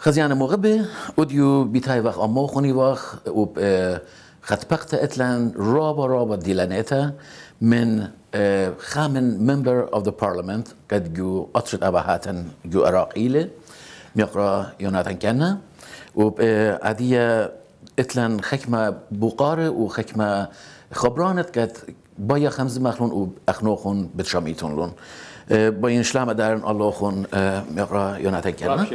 خزیان به اودیو بیتای وقت اما خونی وقت و پخت اتلان رابا رابا ديلانيتا من خامن ممبر آف ذا پارلمنت قد جو اطرد گو جو اراقيلة ميقرا یوناتن کنه و اتلن اتلان بوقاره و وخكمة خبرانت قد باید خمز مخلون و اخنوخون بتشامیتون لون این شلام دارن الله خون میقرا یوناتن کنه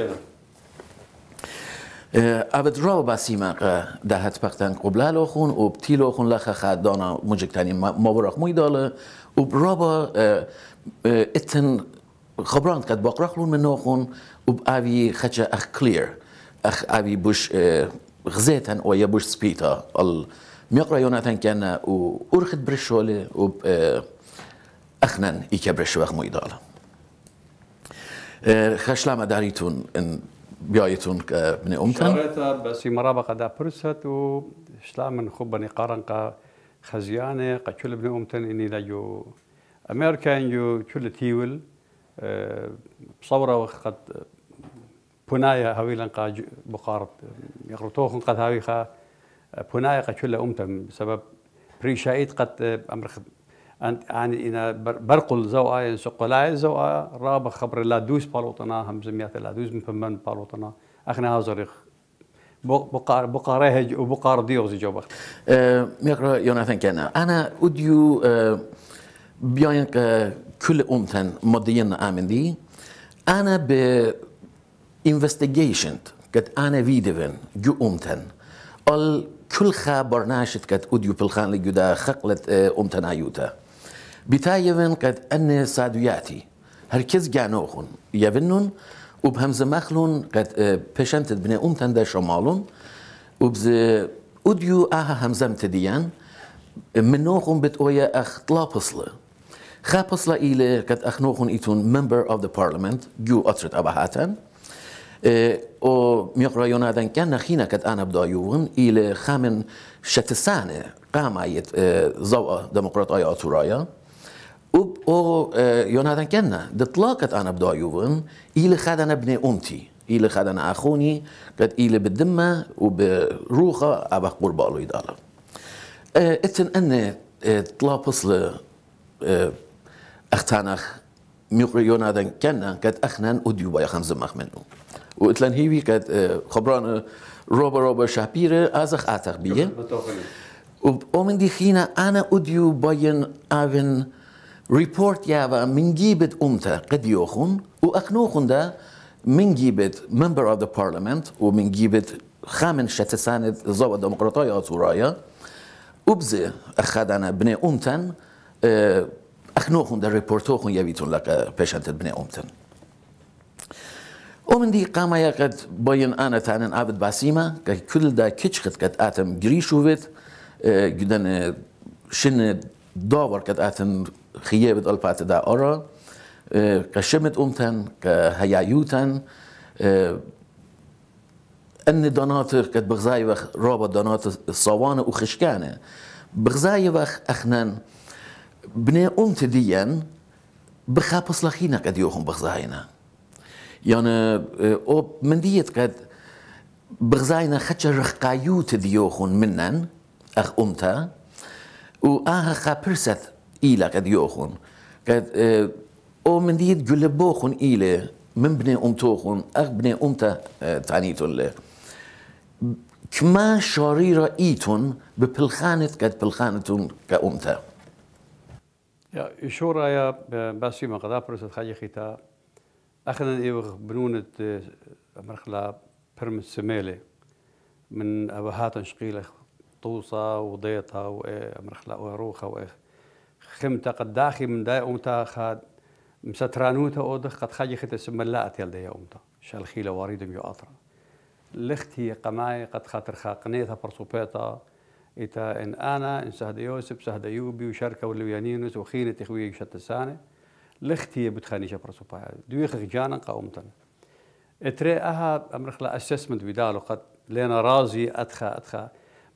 ئەبد آه، ڕاو باسی ماقە آه، داهات پەختان قوبلالۆ خون و بتیلۆ خون لە خەخدانا مجکتانی مەبڕق مووی داڵە و ڕابە آه، اتن خبران قد کات لون منو خون و ئاوی خچه اخ کلیر اخ ئاوی بوش غزێتەن او یە بوش سپیتە ال میقڕ یۆناتەن کەنە و ئورخت برشۆلێ و ئەخنەن ئیکە برشوەخ مووی داڵە خەشلامە داریتون بیایتون من آه، امتن شارتا بسی مرابا قدا پرست و اسلام خوب بنی قارن قا خزيانة قد كل ابن أمتن إني لجو أمريكا يو كل تيول أه بصورة وقد بناية هويلا قا بقار يغرطوخن قد هاويخا آه، بناية قد كل أمتن آه، بسبب بريشايت قد أمر أنت يعني انا برقل زواء يعني سقلاء زواء راب خبر لا دوس بالوطنا هم زميات لا دوس من فمن بالوطنا اخنا هازر بقار بقاره وبقار ديوز جو بخت أه، ميقرا يوناثان كان انا أديو أه، بيان أه، كل امتن مدين امندي انا ب investigation قد انا فيديفن جو امتن ال كل خبر ناشد قد أديو بالخان لجدا خقلت امتن ايوتا بتايفن قد أن صادوياتي هركز جانوخن يفنن وبهمز مخلون قد بشنت بني أم تند شمالون وبز أديو آها همزم تديان منوخن بتقويا أخ طلاپسلة خاپسلة إلى قد أخنوخن إتون member of the parliament جو أترت أبهاتن او میقرا یونادن که نخینه کت آن بدایون ایل خامن شتسانه قام ایت زو دموکرات آیا آتورایا وب او آه، يون كنا دطلاقت انا بدو يوفن الى خدنا ابن امتي الى خدنا اخوني قد الى بالدمه وبروخه ابا قربالو له يداله آه، اتن ان آه، طلا بصل اختانخ ميقر يون كنا قد اخنن اوديو يا خمس مخ منه واتلن هيوي قد خبران روبا روبا شابيره ازخ اتخ بيه ومن دي خينا انا اوديو باين اوين ريبورت يابا من جيبت أمتا قد يوخن وأخنوخن ده من جيبت ممبر أوف ذا بارلمنت ومن جيبت خامن شتسانة زوا ديمقراطية أتورايا أبزي أخدنا بني أمتن أخنوخن آه، ده ريبورتوخن يبيتون لك بشانت بني أمتن ومن دي قامة يقد بين أنا تانن عبد باسيما كل دا قد قد آتم جريشوفت آه، جدن آه، شن داور قد آتم خيابة البعت دا أرى آه، كشمت أمتن كهيايوتن آه، أن دناتر كت بغزاي وخ رابا دناتر الصوانة وخشكانة بغزاي وخ أخنن بني أمت ديان بخابص لخينا قد يوهم بغزاينا يعني آه، أو من ديت قد بغزاينا خدش رخقايوت ديوخن منن أخ أمتا و وآها خابرست إيلا قد يوخن قد آه، او من ديت جلبوخن إيلا من بني أمتوخن أغ بني أمتا آه، تعنيتون له كما شريرة إيتون ببلخانة قد بلخانتون كأمتا يا شورا يا آه، باسي ما قدا برست خاجي خيتا أخذنا إيوغ بنونة مرخلا برمت سميلة من أبهات شقيلة طوصة وضيطة ومرخلا وروخة وإخ خمت قد داخل من داي أمتا خاد مسترانوتا أودخ قد خاجي خت اسم الله أتيال داي أمتا شال خيلة واريد ميو أطرا لختي قماي قد خاطر خاقنيتا برصوبيتا إتا إن أنا إن سهد يوسف سهد يوبي وشركة واللويانينوس وخينة إخوية يشت السانة لختي بتخاني شبر صبايا دويخ جانا قومتنا اتري أها أمرخ لا أسسمنت بدالو قد لينا رازي أدخى أدخى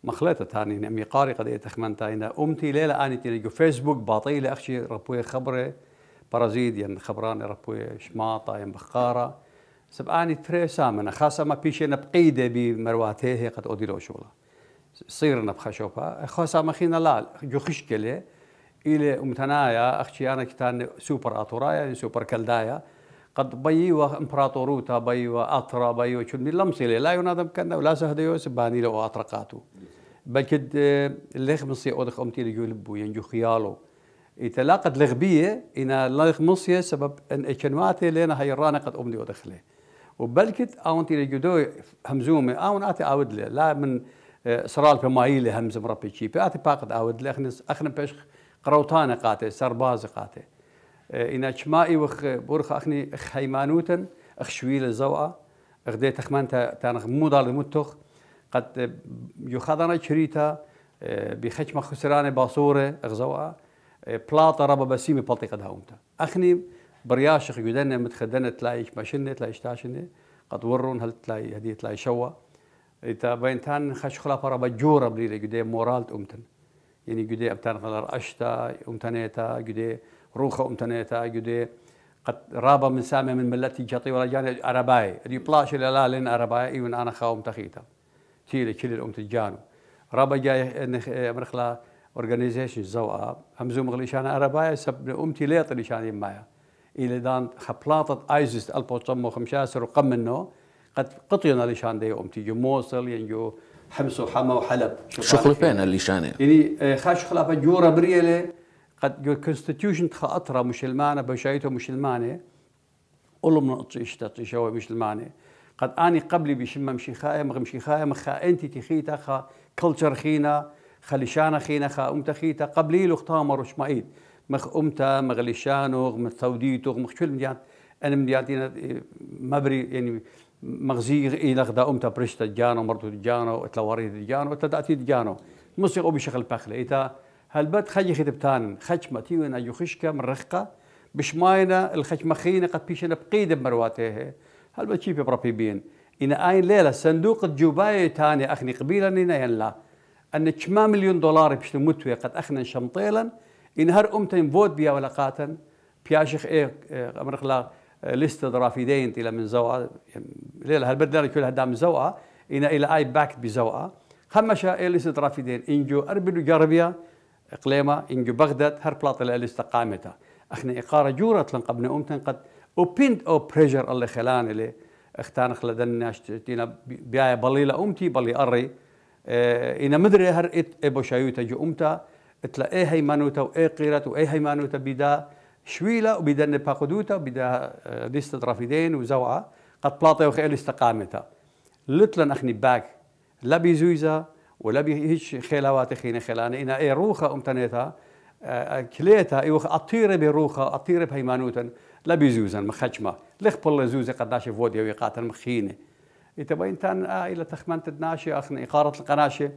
مخلطة تاني نعمي يعني قاري قد يتخمن تاينا أمتي ليلة آني تينا جو فيسبوك باطي لأخشي ربوي خبرة برازيد يعني خبراني ربوي شماطة يعني بخارة سب سبعاني تري سامنا خاصة ما بيشي نبقيدة بمرواتيه قد أوديلو شغلة صيرنا بخشوبها خاصة ما خينا لا جو خشكلة إلى أمتنايا أخشي أنا كتاني سوبر أطورايا يعني سوبر كلدايا قد بيوا امبراطوروتا بيوا اطرا بيوا شو من لمصيله لا ينادم كنا ولا سهد يوسف باني لو اطرقاتو بل كد الليخ مصي اودخ امتي لجو لبو ينجو خيالو يتلاقد لغبيه ان لغ مصي سبب ان اشنواتي لنا هاي الرانا قد املي ودخله وبلكت اونتي لجدو همزومي اون اتي اود له لا من اه، سرال في بمايله همزم ربي شي اتي باقد اود لي اخنس اخن بيش قروتانا قاته سربازي قاته إيه، إن شمائي وخ بورخ أخني أخ هيمانوتن أخ شويل زوأة أخ ديت أخمان تانخ مو دال متخ قد يخذنا شريتا إيه، بخشم خسران باصورة أخ زوأة إيه، بلاطة ربا بسيمة بلطي قد هاومتا أخني برياشخ جدنا متخدنا تلايش ماشنة تلايش تاشنة قد ورون هل تلاي هدي تلاي شوا إتا تان خش خلا برا بجورة بليلة جدي مورالت أمتن يعني جدي أبتان خلا رأشتا أمتنيتا جدي روخة أنتنيتا جدي قد رابا من سامي من ملتي جطي ولا جاني عرباي دي بلاش لا لين عرباي ايون انا خاوم تخيتا تيلي كل الامت جانو رابا جاي مرخلا اورجانيزيشن زوا همزوم غليشان شان عرباي سب امتي ليط اللي شان يمايا الى دان خبلاطة ايزيس البوتوم وخمشاسر خمشاسر وقم منه قد قطينا اللي شان دي امتي جو موصل ينجو يعني حمص وحما وحلب شغل فين اللي شان يعني آه، خاش خلافه جوره بريله قد كونستيتيوشن خاطرة مسلمانة بشايته مسلمانة قول من اطيش تطيش هو مسلمانة قد اني قبلي بشم مشيخاية مغمشيخاية مخائنتي تخيتا خا كلتشر خينا خليشانا خينا خا امتا خيتا قبلي لختامر شمايد مخ امتا مغليشانو مثوديتو متوديتو مخشل مديان انا مديانتي مبري يعني مغزي الى غدا امتا برشتا جانو مرتو جانو اتلوري جانو تداتي جانو مصيغو بشغل بخلي إذا هل هلبت خجي خدبتان خجمة تيونا يخشكا من رخقة الخشمة خينا قد بيشنا بقيد بمرواتيه هلبت شي بربي بين إن آين ليلة صندوق الجوباية تاني أخني قبيلا نينا يلا أن كما مليون دولار بيش متوي قد أخنا شمطيلا إن هر أمتين فوت بيا ولاقاتا بياشخ إيه أمرخلا لست درافيدين إلى من زوعة ليلة هل هالبدلة كلها دام زوا إن إلى آي باكت بزوا خمشة إيه لست درافيدين إنجو أربلو جربيا إقليما إنجو بغداد هر بلاط اللي قامتا أخنا إقارة جورة لنقبنا أمتن قد أوبيند أو بريجر اللي خلان اللي اختان خلدن تينا بياي بلي لأمتي بلي أري اه إنا مدري هر إت إبو شايوتا جو أمتا إتلا إيه مانوتا وإيه قيرت وإيه مانوتا بدا شويلة وبدا نباقدوتا وبدا آه، ديست رافدين وزوعة قد بلاطي وخير استقامتها لتلن أخني باك لا بيزويزا ولا بهيش خلاوات خينة خلانة إنا إيه روخة أمتنيتها آه، آه، كليتها إيوخ أطيرة بروخة أطيرة بهيمانوتن لا بيزوزن مخجمة لخ بلا زوزة قداش فوديا ويقاتن مخينة إذا يتبا تان آه إلى تخمنت الناشي أخنا إقارة القناشة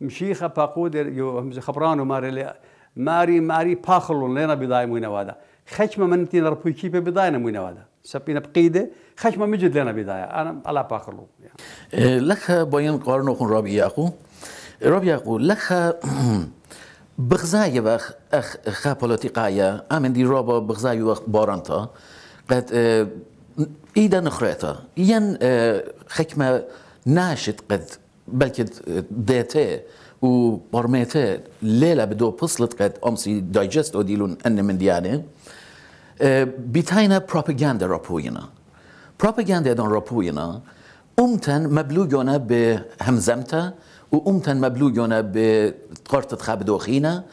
مشيخة باقود يو خبرانو ماري ماري ماري باخلون لنا بداية مينوادا خشمة من تين ربوكي بداية مينوادا سبينا بقيدة خشمة مجد لنا بداية أنا على باخلون يعني. لك باين قارنو خن رابي أخو رابيا أقول لك بغزاية وقت أخ خا بوليتيقاية امن دي رابا بغزاية وقت بارانتا قد إيدا نخريتا ين حكمة ناشد قد بلكي و وبرميتي ليلة بدو بصلت قد أمسي دايجست أوديلون ان من را بيتاينا بروباغاندا رابوينا را دون امتن مبلوگانه به همزمته وقمتن مبلوجنا بتقرطت خاب دوخينا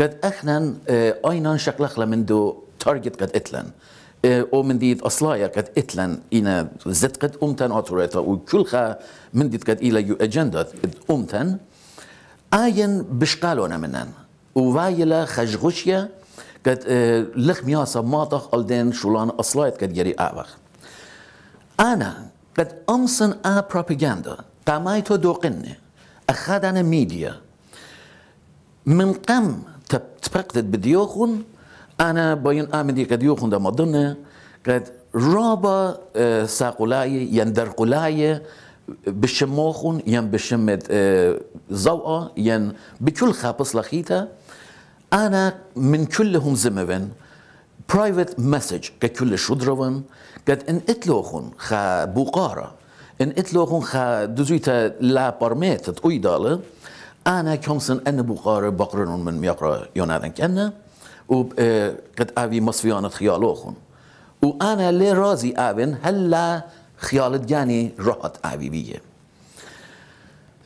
قد اخنا آه، اينا شكلخلا من دو تارجت قد اتلن آه، او من ديت اصلايا قد اتلن اينا زد قد امتن اوتوريتا خا من ديت قد الى يو اجندا قد امتن اين بشقالونا منن ووايلا خشغشيا قد آه، لخ مياسا ماطخ الدين شولان اصلايت قد يري اعبخ انا قد امسن ا بروباغندا قمايتو دوقني أخذنا ميديا من قم تبقت بديوخن أنا بين آمدي كديوخن دا مضنة قد رابا آه، ساقولاي يندرقولاي بشموخن ين بشمت آه، زوء ين بكل خابص لخيتا أنا من كلهم زمبن برايفت مسج ككل شدرون قد ان اتلوخن خا بوقاره خون خا ga لا uit la parmet, het oeidalen. Ana komsen en boekaren من men miakra jonaden و آه، قد het avi masvian خون و انا لي راضي أبن هلا خيالت جاني راحت أبي بيه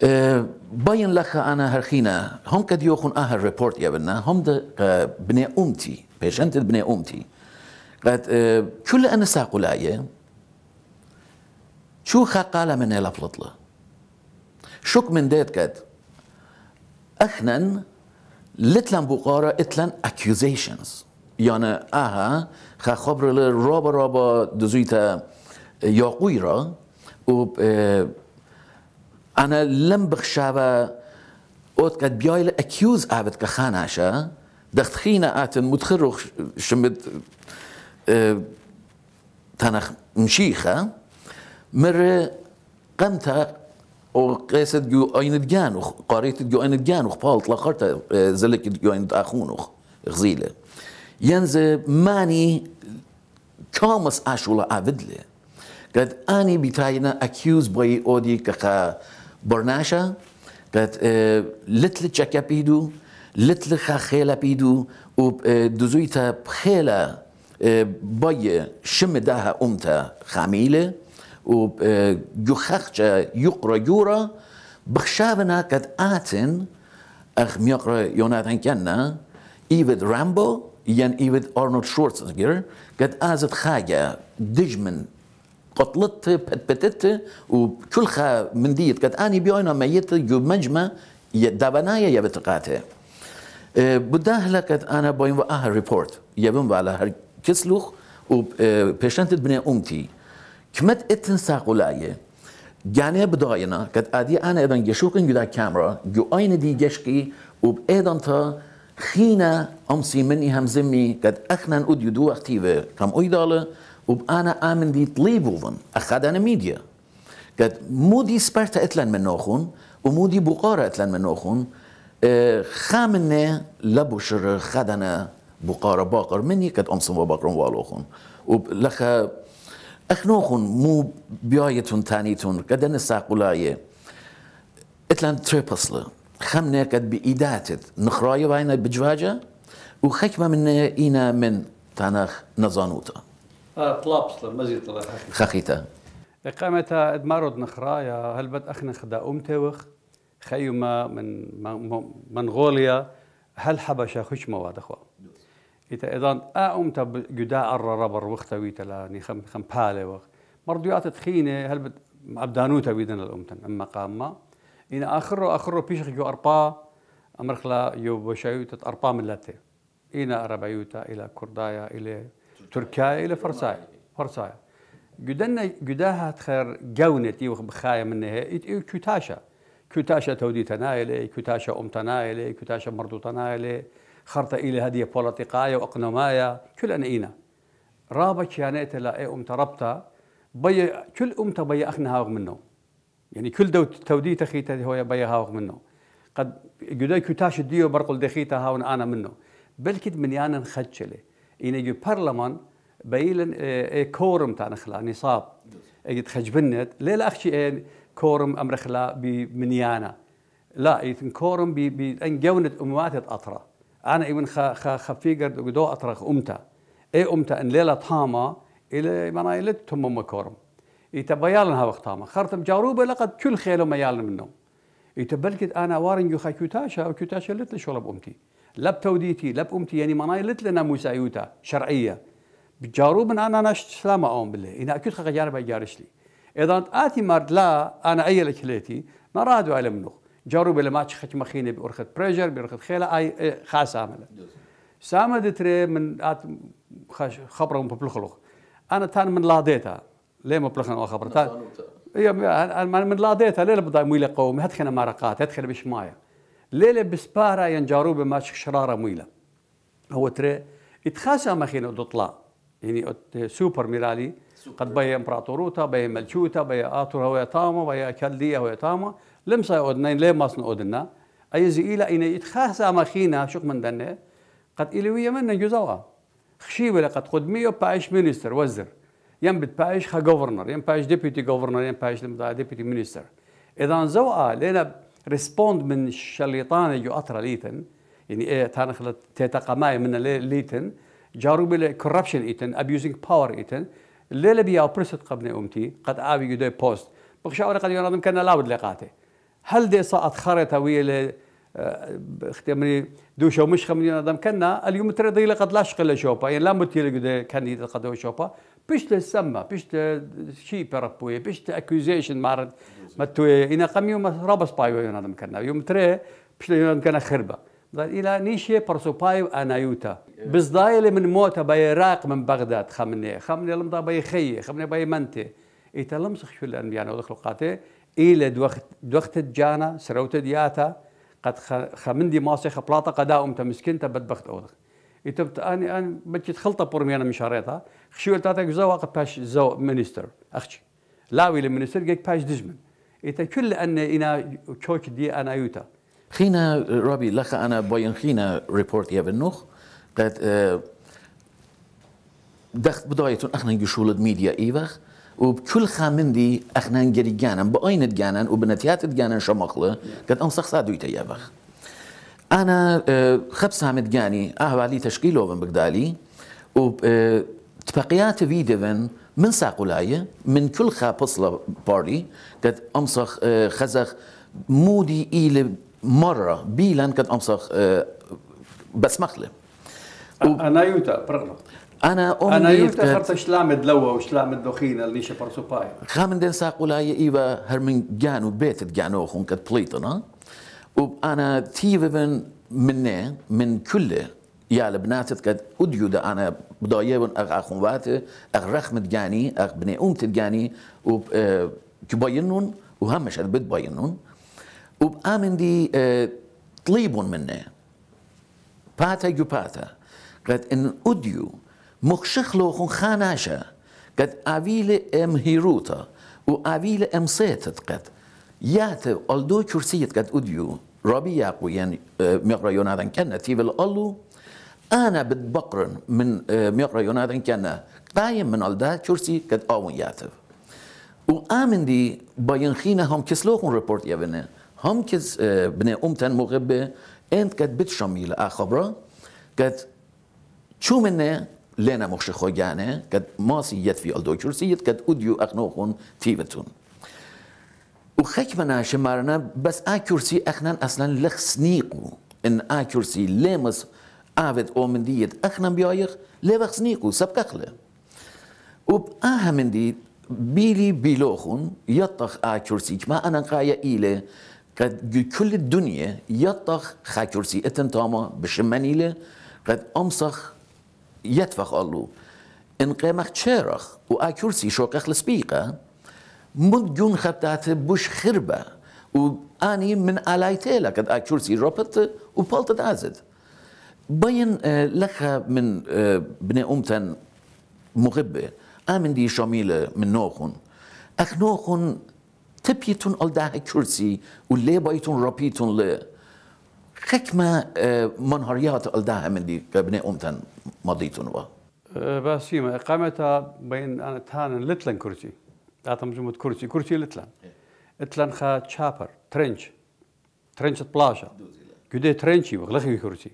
آه، باين أنا هرخينا هم قد يوخن أهل ريبورت يا بنا هم ده آه، بني أمتي بيشنت بني أمتي قد كل أنا ساقو شو قال من هالفلطلة شك من ديت كد أخنن لتلن بقارة اتلن accusations يعني اها خا خبر رابا رابا دزويتا ياقويرا و انا لم بخشابة اوت قد بيايل اكيوز عبد كخاناشا دخت خينا اتن متخرخ شمد آه، تنخ مشيخه مرة قمت وقيست جو ايند جانوخ قريت جو ايند جانوخ بالت لقرت زلك جو ايند اخونوخ غزيله ينزل ماني كامس اشولا عبدله قد اني بتاينا اكيوز باي اودي كخا برناشا قد لتل تشكا بيدو لتل خا خيلا بيدو و دوزويتا بخيلا باي شم داها امتا خميله وجخخجة يقرا يورا بخشابنا قد آتن أخ ميقرا يوناثن كنا إيفيد رامبو ين إيفيد أرنولد شورتسنجر قد آزت خاجة دجمن قتلت بتبتت وكل خا من ديت قد آني بيوينا ميت يو مجمع دابنايا يبتقاته بداهلا قد أنا بوين وآها ريبورت يبن بالا هر كسلوخ و بشنتت بني أمتي کمت اتن ساقولایه گنه بداینا کت ادی انا ادن گشوقن گدا کامرا گو این دیگش کی اوب ایدن تا هم زمی کت اخنن او دیدو وقتی و کم اوی داله اوب انا امن دی تلی بوون اخدن میدیا کت مودی سپرت اتلن من نخون و مودی بقار اتلن من نخون خامنه لبوشر خدن بقار باقر منی کت امسن و باقرون والو خون و لخه اخنوخن مو بيايتون تانيتون قدن الساقولايه اتلان تريبسلا خمنا قد بإيداتت نخرايه بين بجواجه وخكمه من اينا من تاناخ نزانوتا اه طلابسل مزي طلاب خخيتا اقامتا ادمارود نخرايا هل بد أخنا خدا أمتوخ خيمة من منغوليا هل حبشا خشمه مواد أخوة إذا إذن أقوم آه تب جدا أرى ربر وختوي يعني خم خم بالي وخ مرضيات تخينة هل بد أبدانو تبيدن الأمتن أما قامة إن آخره آخره بيشخ جو أربا أمرخلا يو بشايوتة أربا لاتي إن أربايوتا إلى كردايا إلى تركيا إلى فرساي فرساي جدنا جداها تخير جونتي وبخايا منها كوتاشا كوتاشا تودي تنايلي كوتاشا أم تنايلي كوتاشا مرضو تنايلي خرطة إلى هذه بوليتيقايا وأقنماية كل أنا إينا رابا كيانيتا لا إيه أمتا ربطة بي كل أمتا بي أخنا هاوغ منه يعني كل دو تودي تخيتا هو بي هاوغ منه قد جداي كتاش ديو برقل دخيتا هاون أنا منه كد من يانا نخجله إينا يجي برلمان بيلن إيه, إيه كورم تاع نخلا نصاب إيه تخجبنت ليلا أخشي إيه كورم أمر خلا بمنيانا لا يتنكورم بأن جونت أمواتت أطرة انا ابن خ خ خفيجر بدو اطرخ امتا اي امتا ان ليله طامه الى منا لتهم ام كورم وقت طامة خرطم جاروبه لقد كل خيله ميالن منهم يتبلكت انا وارن يخا كيوتاشا وكيوتاشا لتل شرب بأمتي لب توديتي لب أمتي يعني مناي موسى يوتا شرعيه بجاروب انا نشت سلامة اون بالله إن أكيد خا جاربه جارشلي اذا اتي مرد لا انا اي لكليتي نرادو على منه جارو بلا ماتش خش مخينه بأرخة بريجر بأرخة اه، خيلة أي خاص عمله سامة دتري من آت خش خبرة من ببلخلوخ أنا تان من لاديتا ليه ما بلخن أو خبرة تان يا من لاديتا ليه لبدا ميلة قومي هتخنا مارقات هتخنا بشماية ليه بسبارة ينجارو بماتش شرارة ميلة هو تري يتخاسى مخينه دطلا يعني سوبر ميرالي قد بيا امبراطوروتا بيا ملشوتا بيا اتور هو تاما بيا كالديه هو تاما لم ساي أودنا لي ماسن أودنا أي زي إلى إن يتخاس أما خينا شو من دنة قد إلوية من نجوزوا خشي ولا قد خد قدمية بايش مينستر وزير يم بتبايش خا جوفرنر يم بايش ديبيتي جوفرنر يم بايش ديبيتي مينستر إذا نزوا لنا ريسبوند من الشليطان جو أطرا ليتن يعني إيه تانخلت تتقماي من ليتن جارو بلا كوربشن ايتن ابيوزينج باور ايتن الليله بياو برست قبل امتي قد ابي يدي بوست بخشا قد ينظم كان لاود لقاته هل دي سقط خريطه ويا آه، اختمري دوشة ومش خمنين أدم كنا اليوم ترى تريدي لقد لا شقل شوبا يعني لا متي لقد كان يتقد شوبا بيش تسمى بيش شي برابوي بيش اكوزيشن ما متوي إنا قم يوم رابس بايو ادم كنا يوم تري بيش ادم كنا خربة إلى نيشي برسو بايو أنا يوتا بس دايلي من موتا باي راق من بغداد خمني خمني لمضا باي خي خمني باي منتي إيتا لمسخ شو الأنبياء ودخلوا قاتي إلى دوخت دوخت جانا سروت دياتا قد خ خمندي ماسي خبلاطة قدا أمتا مسكنتا بدبخت أوضخ يتبت أنا أنا بتشت خلطة بورمي أنا مشاريطة خشيو تاتك زوا قد باش زوا منستر أخشي لاوي لمنستر جيك باش دزمن إتا كل أن إنا كوك دي أنا يوتا خينا ربي لك أنا بين خينا ريبورت يا بنوخ قد آه، دخت بدايتون أخنا جشولد ميديا إيفخ وبكل خامندي أخنان جريجانا بأين تجانا وبنتيات تجانا شمخلة قد أن شخص صادو يتيابخ أنا آه، خبسة متجاني أهوالي تشكيله من بقدالي و آه، تبقيات فيديفن من ساقولاية من كل خا بصلة باري قد أمسخ آه، خزخ مودي إلى مرة بيلان قد أمسخ بسمخلة أنا يوتا برغم انا امي انا يوتا خرطة شلامد لوا وشلامد دوخينا اللي شفر سوباي خامن دين ساقولا يا ايبا هرمن جانو بيت جانو خون كت بليتنا وانا تيفا من من كل يا البنات قد ده أنا بدايبن أغ أخوات أغ رحمت جاني أغ بني أم تجاني و آه، كباينون وهم مش البيت باينون وبآمن دي آه، طليبون منه باتا جو باتا قد إن أديو مخشخلو خون خاناشا قد اويل ام هيروتا و اويل ام سيتت قد يات الدو كرسيت قد اديو ربي يقوين اه، مقرا يونادن كان تيب الالو انا بتبقرن من اه، مقرا يونادن كان قايم من الدا كرسي قد اون ياتف وآمن دي باينخينا هم كسلوخون ريبورت يبنى هم كس اه، بنى أمتن مغبة انت قد بتشمي لأخبرة قد شو لێنە مۆشی خۆگیانێ کە ماسی یەتفی ئەلدۆکیورسیت کە ئودی و ئەخنۆخۆن تیبتون. وخكما ناشي شمارنا بس اكورسي اخنا اصلا لخ سنيقو ان اكورسي لمس افد او من ديت اخنا بيايخ لبخ سنيقو سبكخله وب اهم من دي بيلي بيلوخون يطخ اكورسي كما انا قايا إيلي قد كل الدنيا يطخ خاكورسي اتن تاما بشمانيلي قد امسخ يتفخ الله إن قيمخ تشيرخ وآكرسي شوقخ لسبيقة مد جون خبتات بوش خربة وأني من ألايتيلا قد آكرسي روبت وبالتت أزد بين آه، لك من آه، بني أمتن مغبة آمن دي شاميلة من نوخن أخ نوخن تبيتون ألداه كرسي ولي بايتون ربيتون لي حكمة آه، منهريات قلدها من دي بناء أمتن مضيتن و آه، بس يما إقامتها بين أنا تانا لتلن كرسي تاتم جمود كرسي كرسي لتلن إيه. لتلن خا تشابر ترنش ترنش بلاشا كده ترنشي وغلقي كرسي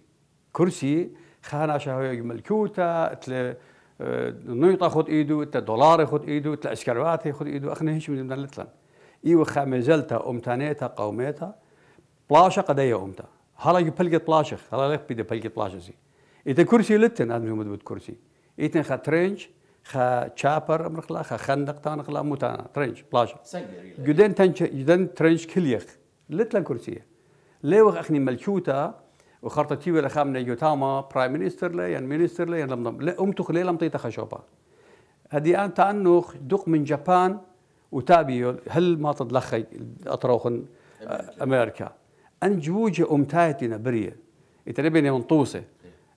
كرسي خانا شهوي ملكوتا تل آه، نيطة خد إيدو تل دولار خد إيدو تل عسكرواتي خد إيدو أخنا هيش من لتلن إيو خا مازلتا أمتانيتا قوميتا بلاشا قدية أمتا حالا یه پلگت هلا لا بيد بیده پلگت زي إذا كرسي لتن آدمی يوم بود كرسي ایت خا ترنج خا چاپر امرخلا خا خندق تان خلا متانا ترنج پلاش جدن تنج جدن ترنج كليخ لتن كرسيه ليه اخني ملكوتا وخرطتي ولا خامنا يوتاما برايم مينستر لا يعني مينستر لا يعني لم لا امتخ ليه لم خشوبا هدي ان تانوخ دق من جابان وتابيو هل ما تدلخي اطروخن امريكا ان جوجه امتايتنا بريه يتربيني من طوسه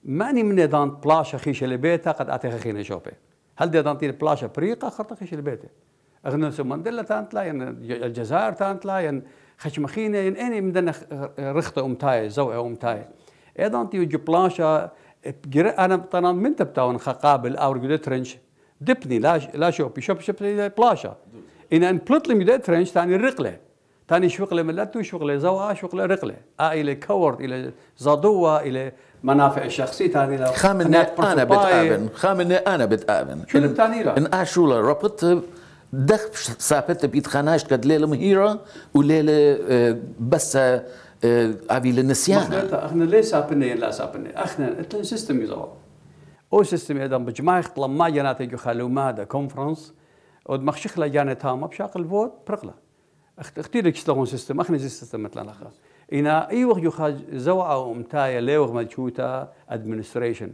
ماني من دان بلاشا خيش لبيتا قد اتي خينا شوبه هل دي دانتي بلاشه بلاشا بريقه خرطه خيش لبيتا اغنوس مانديلا تانتلا ين الجزائر تانتلا ين خشمخينه ين اني من دنا رخته امتاي زوعه امتاي إيه دانتي تي بلاشا انا طنا من تبتاون خقابل او رجل ترنش دبني لا لا شوبي شوب شوب بلاشا ان ان بلطلم ترنش تاني رقله تاني شغلة ملته شغلة زوعة شغلة رقلة آه إلى كورد إلى زادوة إلى منافع الشخصية تاني لو خامن أنا بتآمن خامن أنا بتآمن آه شو اللي تاني إن أشولا ربط دخ سابت خناش قد ليلة مهيرة وليلة آه، بس آه، أبي للنسيان احنا ليه سابني لا سابني احنا اتلن سيستم يزور او سيستم اذا بجماع طلما جنات يجو خالو مادا كونفرنس ودمخشخ شخله جانت بشاق الفوت برقله اختير شلون سيستم اخني زي سيستم مثلا اخر انا اي وقت يخرج زوعة ومتاية لي وقت مجهوتا ادمنستريشن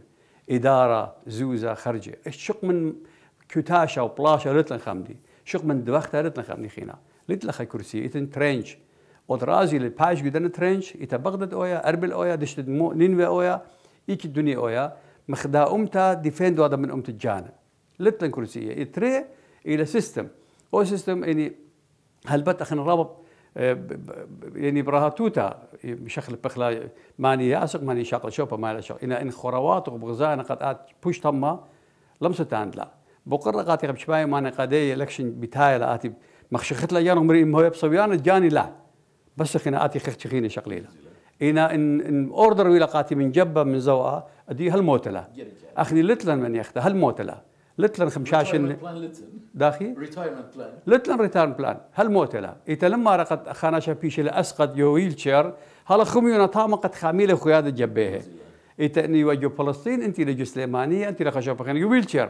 اداره زوزه خرجه الشق من كوتاشا وبلاشا رتلن خمدي شق من دوخت رتلن خمدي خينا لتلخ كرسي اتن ترنج ودرازي للباش بدن ترنج اتا بغداد اويا اربل اويا دشت نينوى اويا ايك الدنيا اويا مخدا امتا ديفند هذا من امت الجانب لتلن كرسي اتري الى سيستم او سيستم اني هلبت اخن رابط آه، يعني براهاتوتا بشكل بخلا ماني ياسق ماني شاقل شوبا ما لا شاقل إن إن خروات وبغزانا قد آت بوش تما لمسة تاند لا بقرة قاتي قبش باي ما قادي الكشن بتاي لا آتي مخشخت لا يانو مري مهويب صبيان جاني لا بس خنا آتي خشخيني شقليلا إن إن إن أوردر ولا قاتي من جبة من زوقة أدي هالموتلا أخني لتلا من يختا هالموتلا لتلن خمشاشن داخي ريتايرمنت بلان لتلن ريتايرمنت بلان هل موت لا إذا لما رقت خاناشا بيش الاسقط يو شير هلا خميونا طامة قد خاميلة خيادة جبهه إذا إني وجو فلسطين أنت لجو سليمانية أنت لخشا بخين يو ويلشير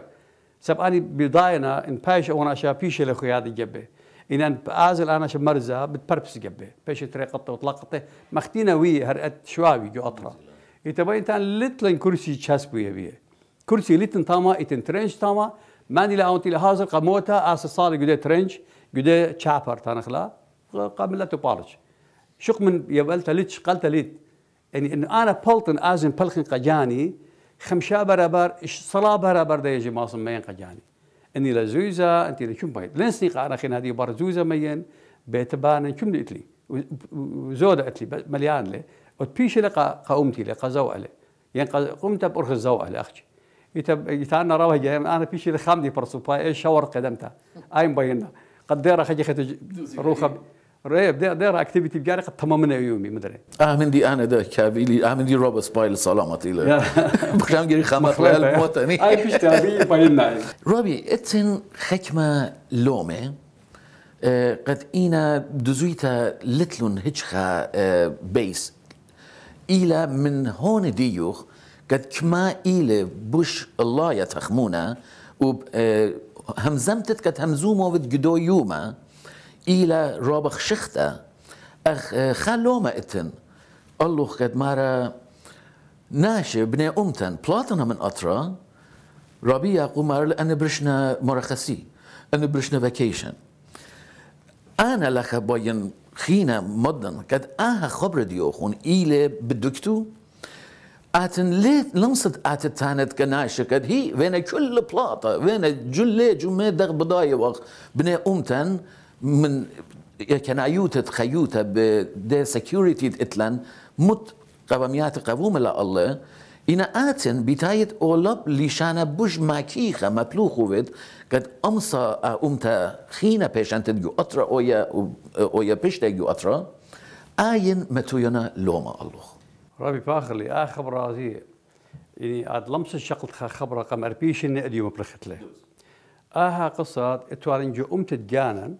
سبقاني بداينا إن بايش أونا شا بيش لخيادة جبهه إن أنا بآزل أنا شمرزة بتبربس جبه بيش طريقه وطلقته مختينا وي هرقت شواوي جو اطرا يتبين تان لتلن كرسي تشاسبو يبيه كرسي لتن تاما إتن ترنج تاما ماني لا أنتي لهذا قموتا أس صار جدا ترنج جدا تشابر تنخلا قبل لا تبارج شق من يبلت تلتش قل تلت يعني إن أنا بولتن أزن بلخن قجاني خمشا برابر إش صلاة برابر ده يجي ماصم مين قجاني إني لزوزة أنت لشم بيت لين سنيق أنا خين هذه برزوزا مين بيت بان كم لإتلي وزودة إتلي مليان لي وتبيش لقى قومتي لقى زوء لي يعني قمت بأرخ الزوء لأختي يتب يتانا راه جاي انا في شيء خامدي برسو باي إيش شاور قدمته اي مبيننا قد دير خجي خت روخ ريب دير دير اكتيفيتي بجاري قد تمامنا يومي مدري اه دي انا ده كابيلي لي دي روبس باي لسلامتي تيلا بخام جري خام خامخ الموطني اي بيش تابي باينا روبي اتن خكمه لومه آه، قد إينا دزويتا لتلون هجخا آه، بيس إلى من هون ديوخ قد كما إلي بوش الله يتخمونا وب آه، همزمتت قد همزومه وبد قدو يوما إلى رابخ شخته أخ آه، خلوما إتن الله قد مارا ناشي بني أمتن بلاطنا من أطرا ربيع قمر لأن برشنا مرخصي أن برشنا فاكيشن أنا لك باين خينا مدن قد آها خبر ديوخون إلى بدكتو aten let ات atet tanet kanaşeket hi vene kulle plata vene julle jume dag bdaye وقت bne امتن من كنايوتة خيوتة بدي سكيورتي اتلن مت قواميات لا الله إن آتن بتايت أولب لشانا بوش ماكيخة مطلو ويد قد أمسا أمتا خينا بيشان تدجو أترا أويا أويا بيش تدجو أترا آين متوينا لوما الله رابي باخلي لي آه خبرة برازي يعني عاد لمس الشقل خبرة قام أربيش إني اليوم برخت له آها قصة توارن جو أمت الجانا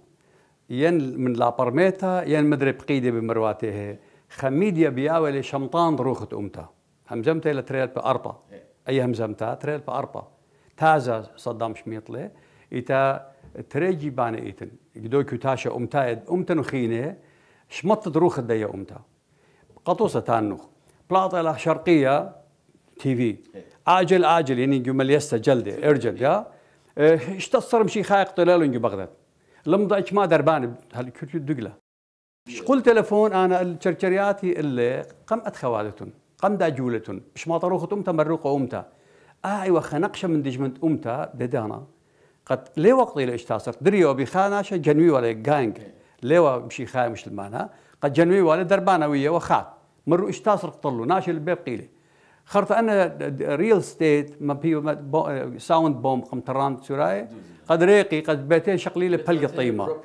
ين من لا برميتا ين مدري بقيدة بمرواته خميديا بياولي شمطان روخت أمتا همزمتا إلى تريل بأربا إيه. أي همزمتا تريل بأربا تازا صدام شميطلي ايتا تريجي باني إيتن قدو كوتاشا أمتا أمتن وخينه شمطت روخت ديا أمتا قطوسة تانوخ بلاطه شرقيه تي في اجل اجل يعني جمل يستا جلدي ارجل يا إيه، ايش تصر مشي خايق طلال ونجو بغداد لمضعك ما دربان هالكتش الدقله شقول تلفون انا الشرشرياتي اللي قم أتخوالتون قم دا جولتن مش ما طروخت امتا مروقه امتا وخا خنقشه من دجمنت امتا ددانا قد لي إلى ليش تصر دريو بخاناشه جنوي ولا جانج لي مشي خايم مش المانا قد جنوي ولا دربانا ويا وخات ايش اشتاسر قطلو ناشي الباب قيله خرط انا ريل ستيت ما بي ساوند بوم قم تران سوراي قد ريقي قد بيتي شقلي لبلق طيمه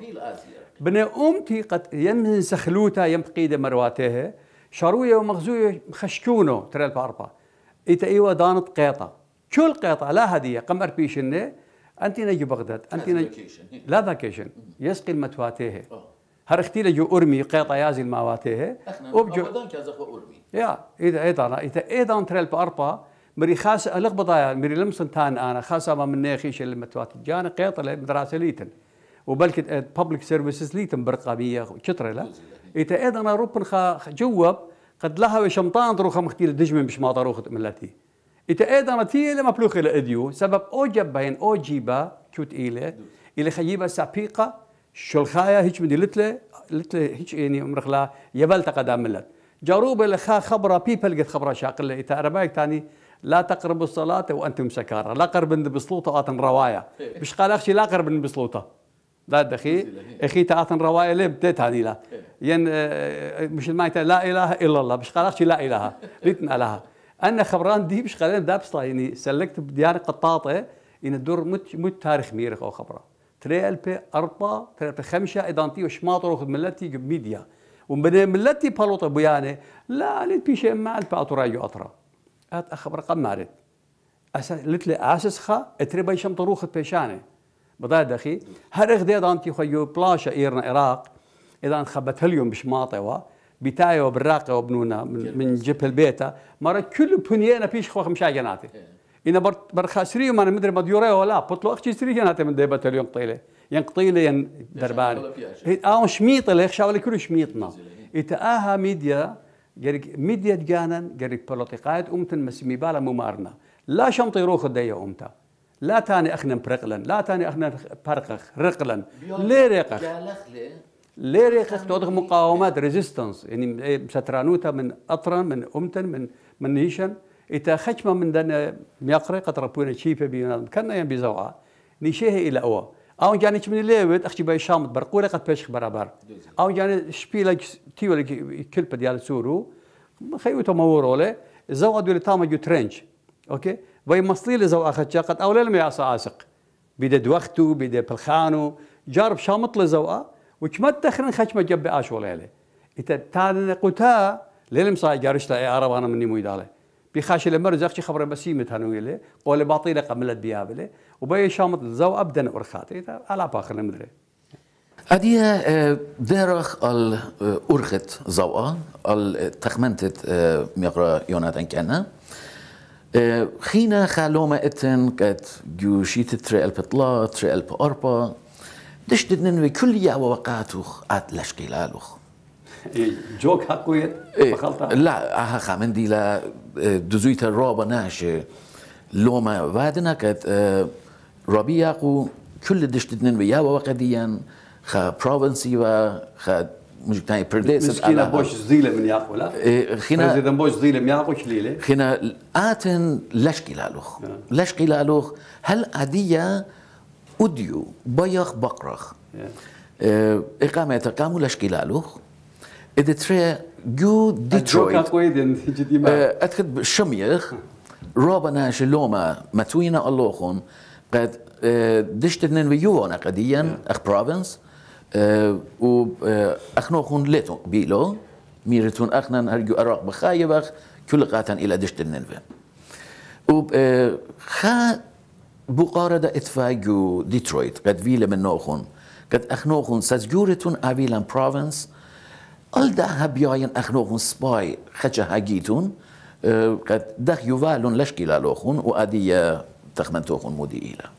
بنا امتي قد يمن سخلوتا يم قيده مرواتها شرويه ومغزويه خشكونو ترى الباربا ايتا ايوا دانت قيطه شو القيطه لا هديه قم بيشنه انت نجي بغداد انت نجي لا فاكيشن يسقي المتواتيه هرختي جو أرمي قيطة يازي ماواته وبجو أبدا كازخو أرمي يا إذا إذا أنا إذا إذا أنتريل بأربا مري خاص ألق بضايا مري لمسن تان أنا خاصة ما من ناخيش اللي متوات جانا قيطة مدرسة ليتن وبلك اه، public سيرفيسز ليتن برقابية كترة لا إذا إذا أنا روبن خا جواب قد لها وشمطان دروخة مختيل دجمن مش ما دروخة ملاتي إذا أيضا أنا تي لما بلوخ إلى إديو سبب أوجب بين أوجيبا كوت إلي إلي خيبة سابيقة شلخايا هيك بدي لتله لتله هيك يعني مرخلا يبل تقدام ملت جاروبة الخا خبرة بيبل قد خبرة شاقلة إتا أربايك تاني لا تقرب الصلاة وأنتم سكارى لا قرب بسلوطة أعطن رواية إيه. مش قال أخشي لا قرب بسلوطة لا دخي أخي تعطن رواية ليه بديت هذه لا إيه. ين آه، آه، مش ما لا إله إلا الله مش قال أخشي لا إله ليتنا لها أنا خبران دي مش قال دابسلا يعني سلكت بديار قطاطة إن الدور مت مت تاريخ ميرخ أو خبره تري البي اربا تري إذا أنتي وش ما وخد ملتي ميديا ومن ملتي بالوطة بيانه يعني، لا ليت بيشي ما البي اترايو اطرا هات اخبر رقم مارد اساس لتلي اساس خا تري بيشم طروخ بيشانه بضايا دخي هر اخدي أنتي خيو بلاشة ايرنا عراق اذا خبت هليوم بش ما طوا بتاعي براقه وبنونا من, من جبهه البيتا مره كل بنيانة بيش خوخ مشاجناتي إيه. إن برخاسري ما مدري ما ديوري ولا بطلو أختي سري أنا تم ديبة اليوم ين قطيلة ين دربان آه شميطة اللي يخشى ولا كل شميطنا إتآها ميديا جريك ميديا جانا جريك بوليتيقايت أمتن مسمي بالا ممارنا لا شمطي روخ دي أمتا لا تاني أخنا برقلا لا تاني أخنا برقخ رقلا لي رقخ لي رقخ توضخ مقاومات ريزيستنس يعني إيه، سترانوتا من أطرا من أمتن من من نيشن إتا خشمة من دنا ميقري قد ربونا شيفة بينا كنا يعني بزوعة نشيه إلى أوا أو جاني من الليل أختي باي شامت برقولة قد بيشخ برابر أو جاني شبيلة تي كل بديال سورو سورو خيوتو له زوعة دولي تامة جو ترنج أوكي باي مصلي لزوعة خشة قد أولا لما يعصى عاسق بدا دوختو بدا بلخانو جارب شامط لزوعة وكما تخرن خشمة جب آشول إلي إتا تاني قتا ليلم صاي جارشتا إي عرب مني مويدالي بخاش المرزق شي خبر مسيمة تنويله قول باطيلة قملت بيابله وبي شامط الزو أبدا أرخاتي على باخر المدري أدي درخ الأرخت زوء التخمنتت مقرا يوناتن كان خينا خالوما اتن كت جوشيت تري ألب طلا تري ألب أربا دشتدن وكل يا وقعتوخ ات قلالوخ إيه، جوك هاكويت بخلطة لا هاخا آه، مندي لا آه، دزويت الرابة ناشي آه، لوما بعدنا كانت ربيع كل دشت دنن ويا وقديا خا بروفنسي و خا مجتمع برديس مسكينة بوش زيلة من ياقو لا إيه، خينا زيدا بوش زيلة من ياقو شليلة خينا آتن لشكي لالوخ لشكي لالوخ هل أدية أديو بيخ بقرخ إقامة تقامو لشكي لالوخ edhe tre gju Detroit. Atë ku edin, gjithima. Atë këtë shëmjëh, رابنا شلوما متوينا اللوخون قد آه، دشت نن ويونا قديا اخ بروفنس آه، و آه، اخنوخون ليتون بيلو ميرتون اخنا هرجو اراق بخايب اخ كل قاتا الى دشت الننفه وخا بقارة اتفاقو ديترويت قد فيلا من نوخون قد اخنوخون سجورتون افيلان بروفنس Alda habjajen aħnuħun spaj ħeċa ħagitun, daħ juvalun laxkila loħun u għadija taħmentuħun mudi ila.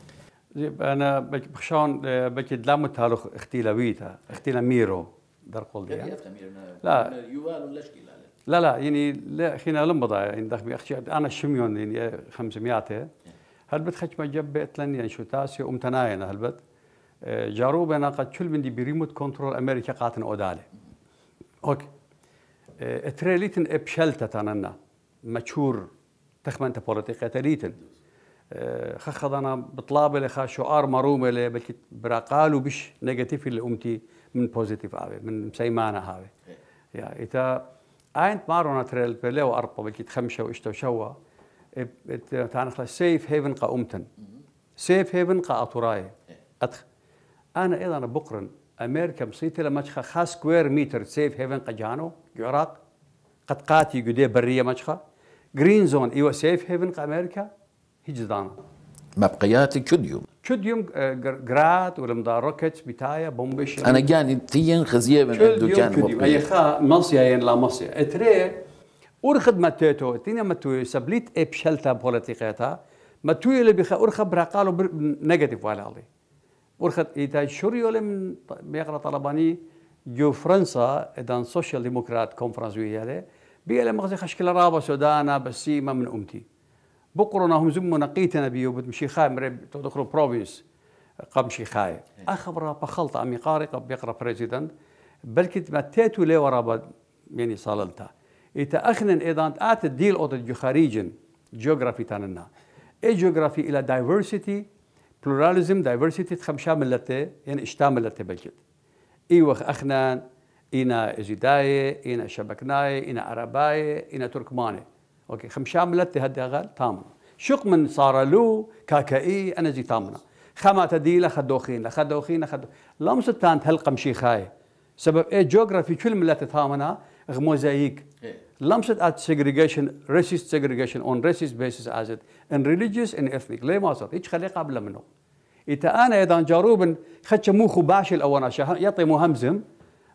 أنا بخشان أه، بكي دلامو تالو اختيلا ويتا اختيلا ميرو دار قول يعني. لا يوال ولا شكل لا لا يعني لا خينا لمبضة يعني دخمي أختي أنا شميون يعني خمس 500 هلبت خش ما جب بيتلن يعني شو تاسي أم تناين هلبت أه، جاروبنا قد كل من دي بريموت كنترول أمريكا قاتن أودالي اوكي تريليتن ابشلتا تاننا مشهور تخمن انت بوليتيكا تريتن خخضنا بطلابة لخا شعار مرومة لبكت براقالو بش نيجاتيف اللي أمتي من بوزيتيف هذا من مسيمانة هذا يا إتا أنت مارونا تريل بلو أربا بكت خمسة وإشتا شوا تعال خلاص سيف هيفن قا أمتن سيف هيفن قا أطراي أدخ أنا أيضا بقرن امريكا لما لمشخه خاص سكوير متر سيف هيفن قجانو العراق قد قاتي قديه بريه مشخه جرين زون إيوة سيف هيفن امريكا هجدانا مبقيات كوديوم كديوم آه، جراد ولمدار روكت بتايا بومبش انا جاني تين خزيه من الدكان اي خا مصيا لا مصيا اتري اور خدمه تيتو تينا متو سبليت اب شلتا بوليتيكاتا متو اللي بخا اور خبرا قالوا نيجاتيف عليه ورخت إيتاي شوريول من بيقرا طلباني جو فرنسا إدان سوشيال ديمقراط كونفرنس ويالي بيقلا مغزي خشكل رابا سودانا بسيمة من أمتي بقرنا هم زمو نقيتنا بيو بتمشي خاي تدخلوا بروفينس قام شي خاي إيه. أخبرا بخلطة أمي قارق بيقرا بريزيدنت بل بلكي تمتيتو لي ورا يعني صاللتا إيتا أخنن إيضا آت الديل أوت جو الجخاريجن جيوغرافي تاننا إي جيوغرافي إلى دايفرسيتي بلوراليزم دايفرسيتي تخمشا ملتي يعني اشتا ملتي بجد اي إيوه، وخ اخنان اينا ازيداي اينا شبكناي اينا عرباي اينا تركماني اوكي خمشا ملتي هدي اغال تامنا شق من صار لو كاكاي انا زي تامنا خما تديلا خدوخينا خدوخينا خدو لمس تانت هلقم شي خاي سبب ايه جوغرافي كل ملتي تامنا غموزايك إيه. lumps it as segregation, racist segregation on racist basis as it, and religious and ethnic. ليه ما صار؟ إيش خليه قبل منه. إذا أنا إذا جاروب خش موخو باشل الأول أنا شهر يعطي مهمزم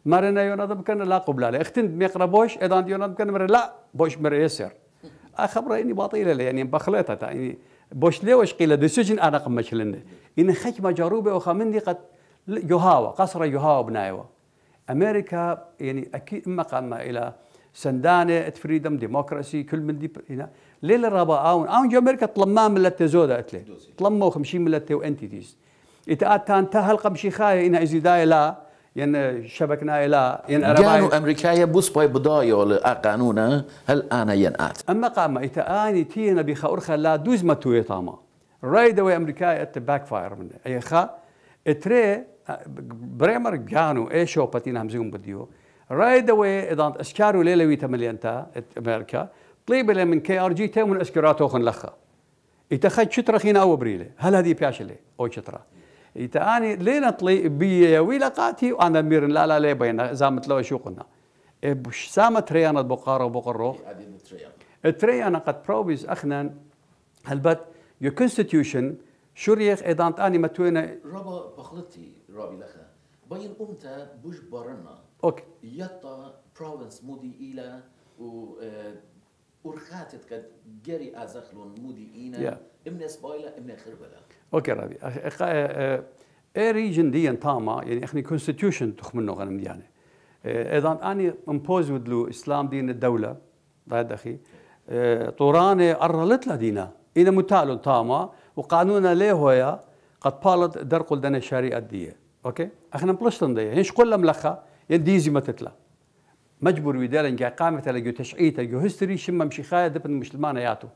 مرنا يوناد بكنا لا قبل لا اختن ميقربوش إذا يوناد بكنا مر لا بوش مر يسر. أخبره إني باطلة لي يعني بخلطة يعني بوش ليه وش قيل ديسيجن أنا قمش لنا. إن خش ما جاروبه وخمني قد يهاوى قصر يهاوى بنايوا أمريكا يعني أكيد إما قام إلى سندانه فريدم ديموكراسي كل من دي هنا ليلة رابا اون اون جو امريكا طلما من زودا اتلي طلما 50 من لتو انتيتيز اتات تان تهل قمشي خاي انا ازيداي لا ين شبكنا الى ين ارابا كانوا امريكايا بوس باي بداي ولا آه قانونا هل انا ين ات اما قام اتاني تينا بخاورخا لا دوز ما توي طاما رايد اوي امريكايا ات باك فاير من اي خا اتري بريمر كانوا ايشو شو باتين همزيهم بديو رايد اوي اذا اشكارو ويتا مليانتا امريكا طيب طليبه من كي ار جي تي من اسكراتو خن لخا يتخد شترا خينا او بريلي هل هذه بياشلي او شترا يتاني لين طلي بي وي لقاتي وانا مير لا لا لي بينا زامت لو شو قلنا بش سامت ريانة بقارة وبقرة إيه، التريانة قد بروبيز أخنا هل بات يو كونستيتيوشن شريخ إدانت أني متوينة ربا بخلتي رابي لخا بين امتى بجبرنا اوكي يطا بروفنس مودي الى و آه، ورخاتت قد جري ازخلون مودي اينا yeah. امنا سبايلا امنا خربلا اوكي ربي آه، آه، اي ريجن دي تاما يعني اخني كونستيتيوشن تخمنو غنم يعني اذا اني امبوز ودلو اسلام دين الدوله بعد اخي طوراني قرلت لدينا إلى متالو تاما وقانونا ليه هويا قد بالت درقل دنا الشريعة دي اوكي اخنا مبلشتن دي يعني هنش كل ملخا ينديزي يعني متتلا مجبر ويدالن جا قامت على جو تشعيت جو هيستوري شم مشي خايا دبن مسلمان ياتو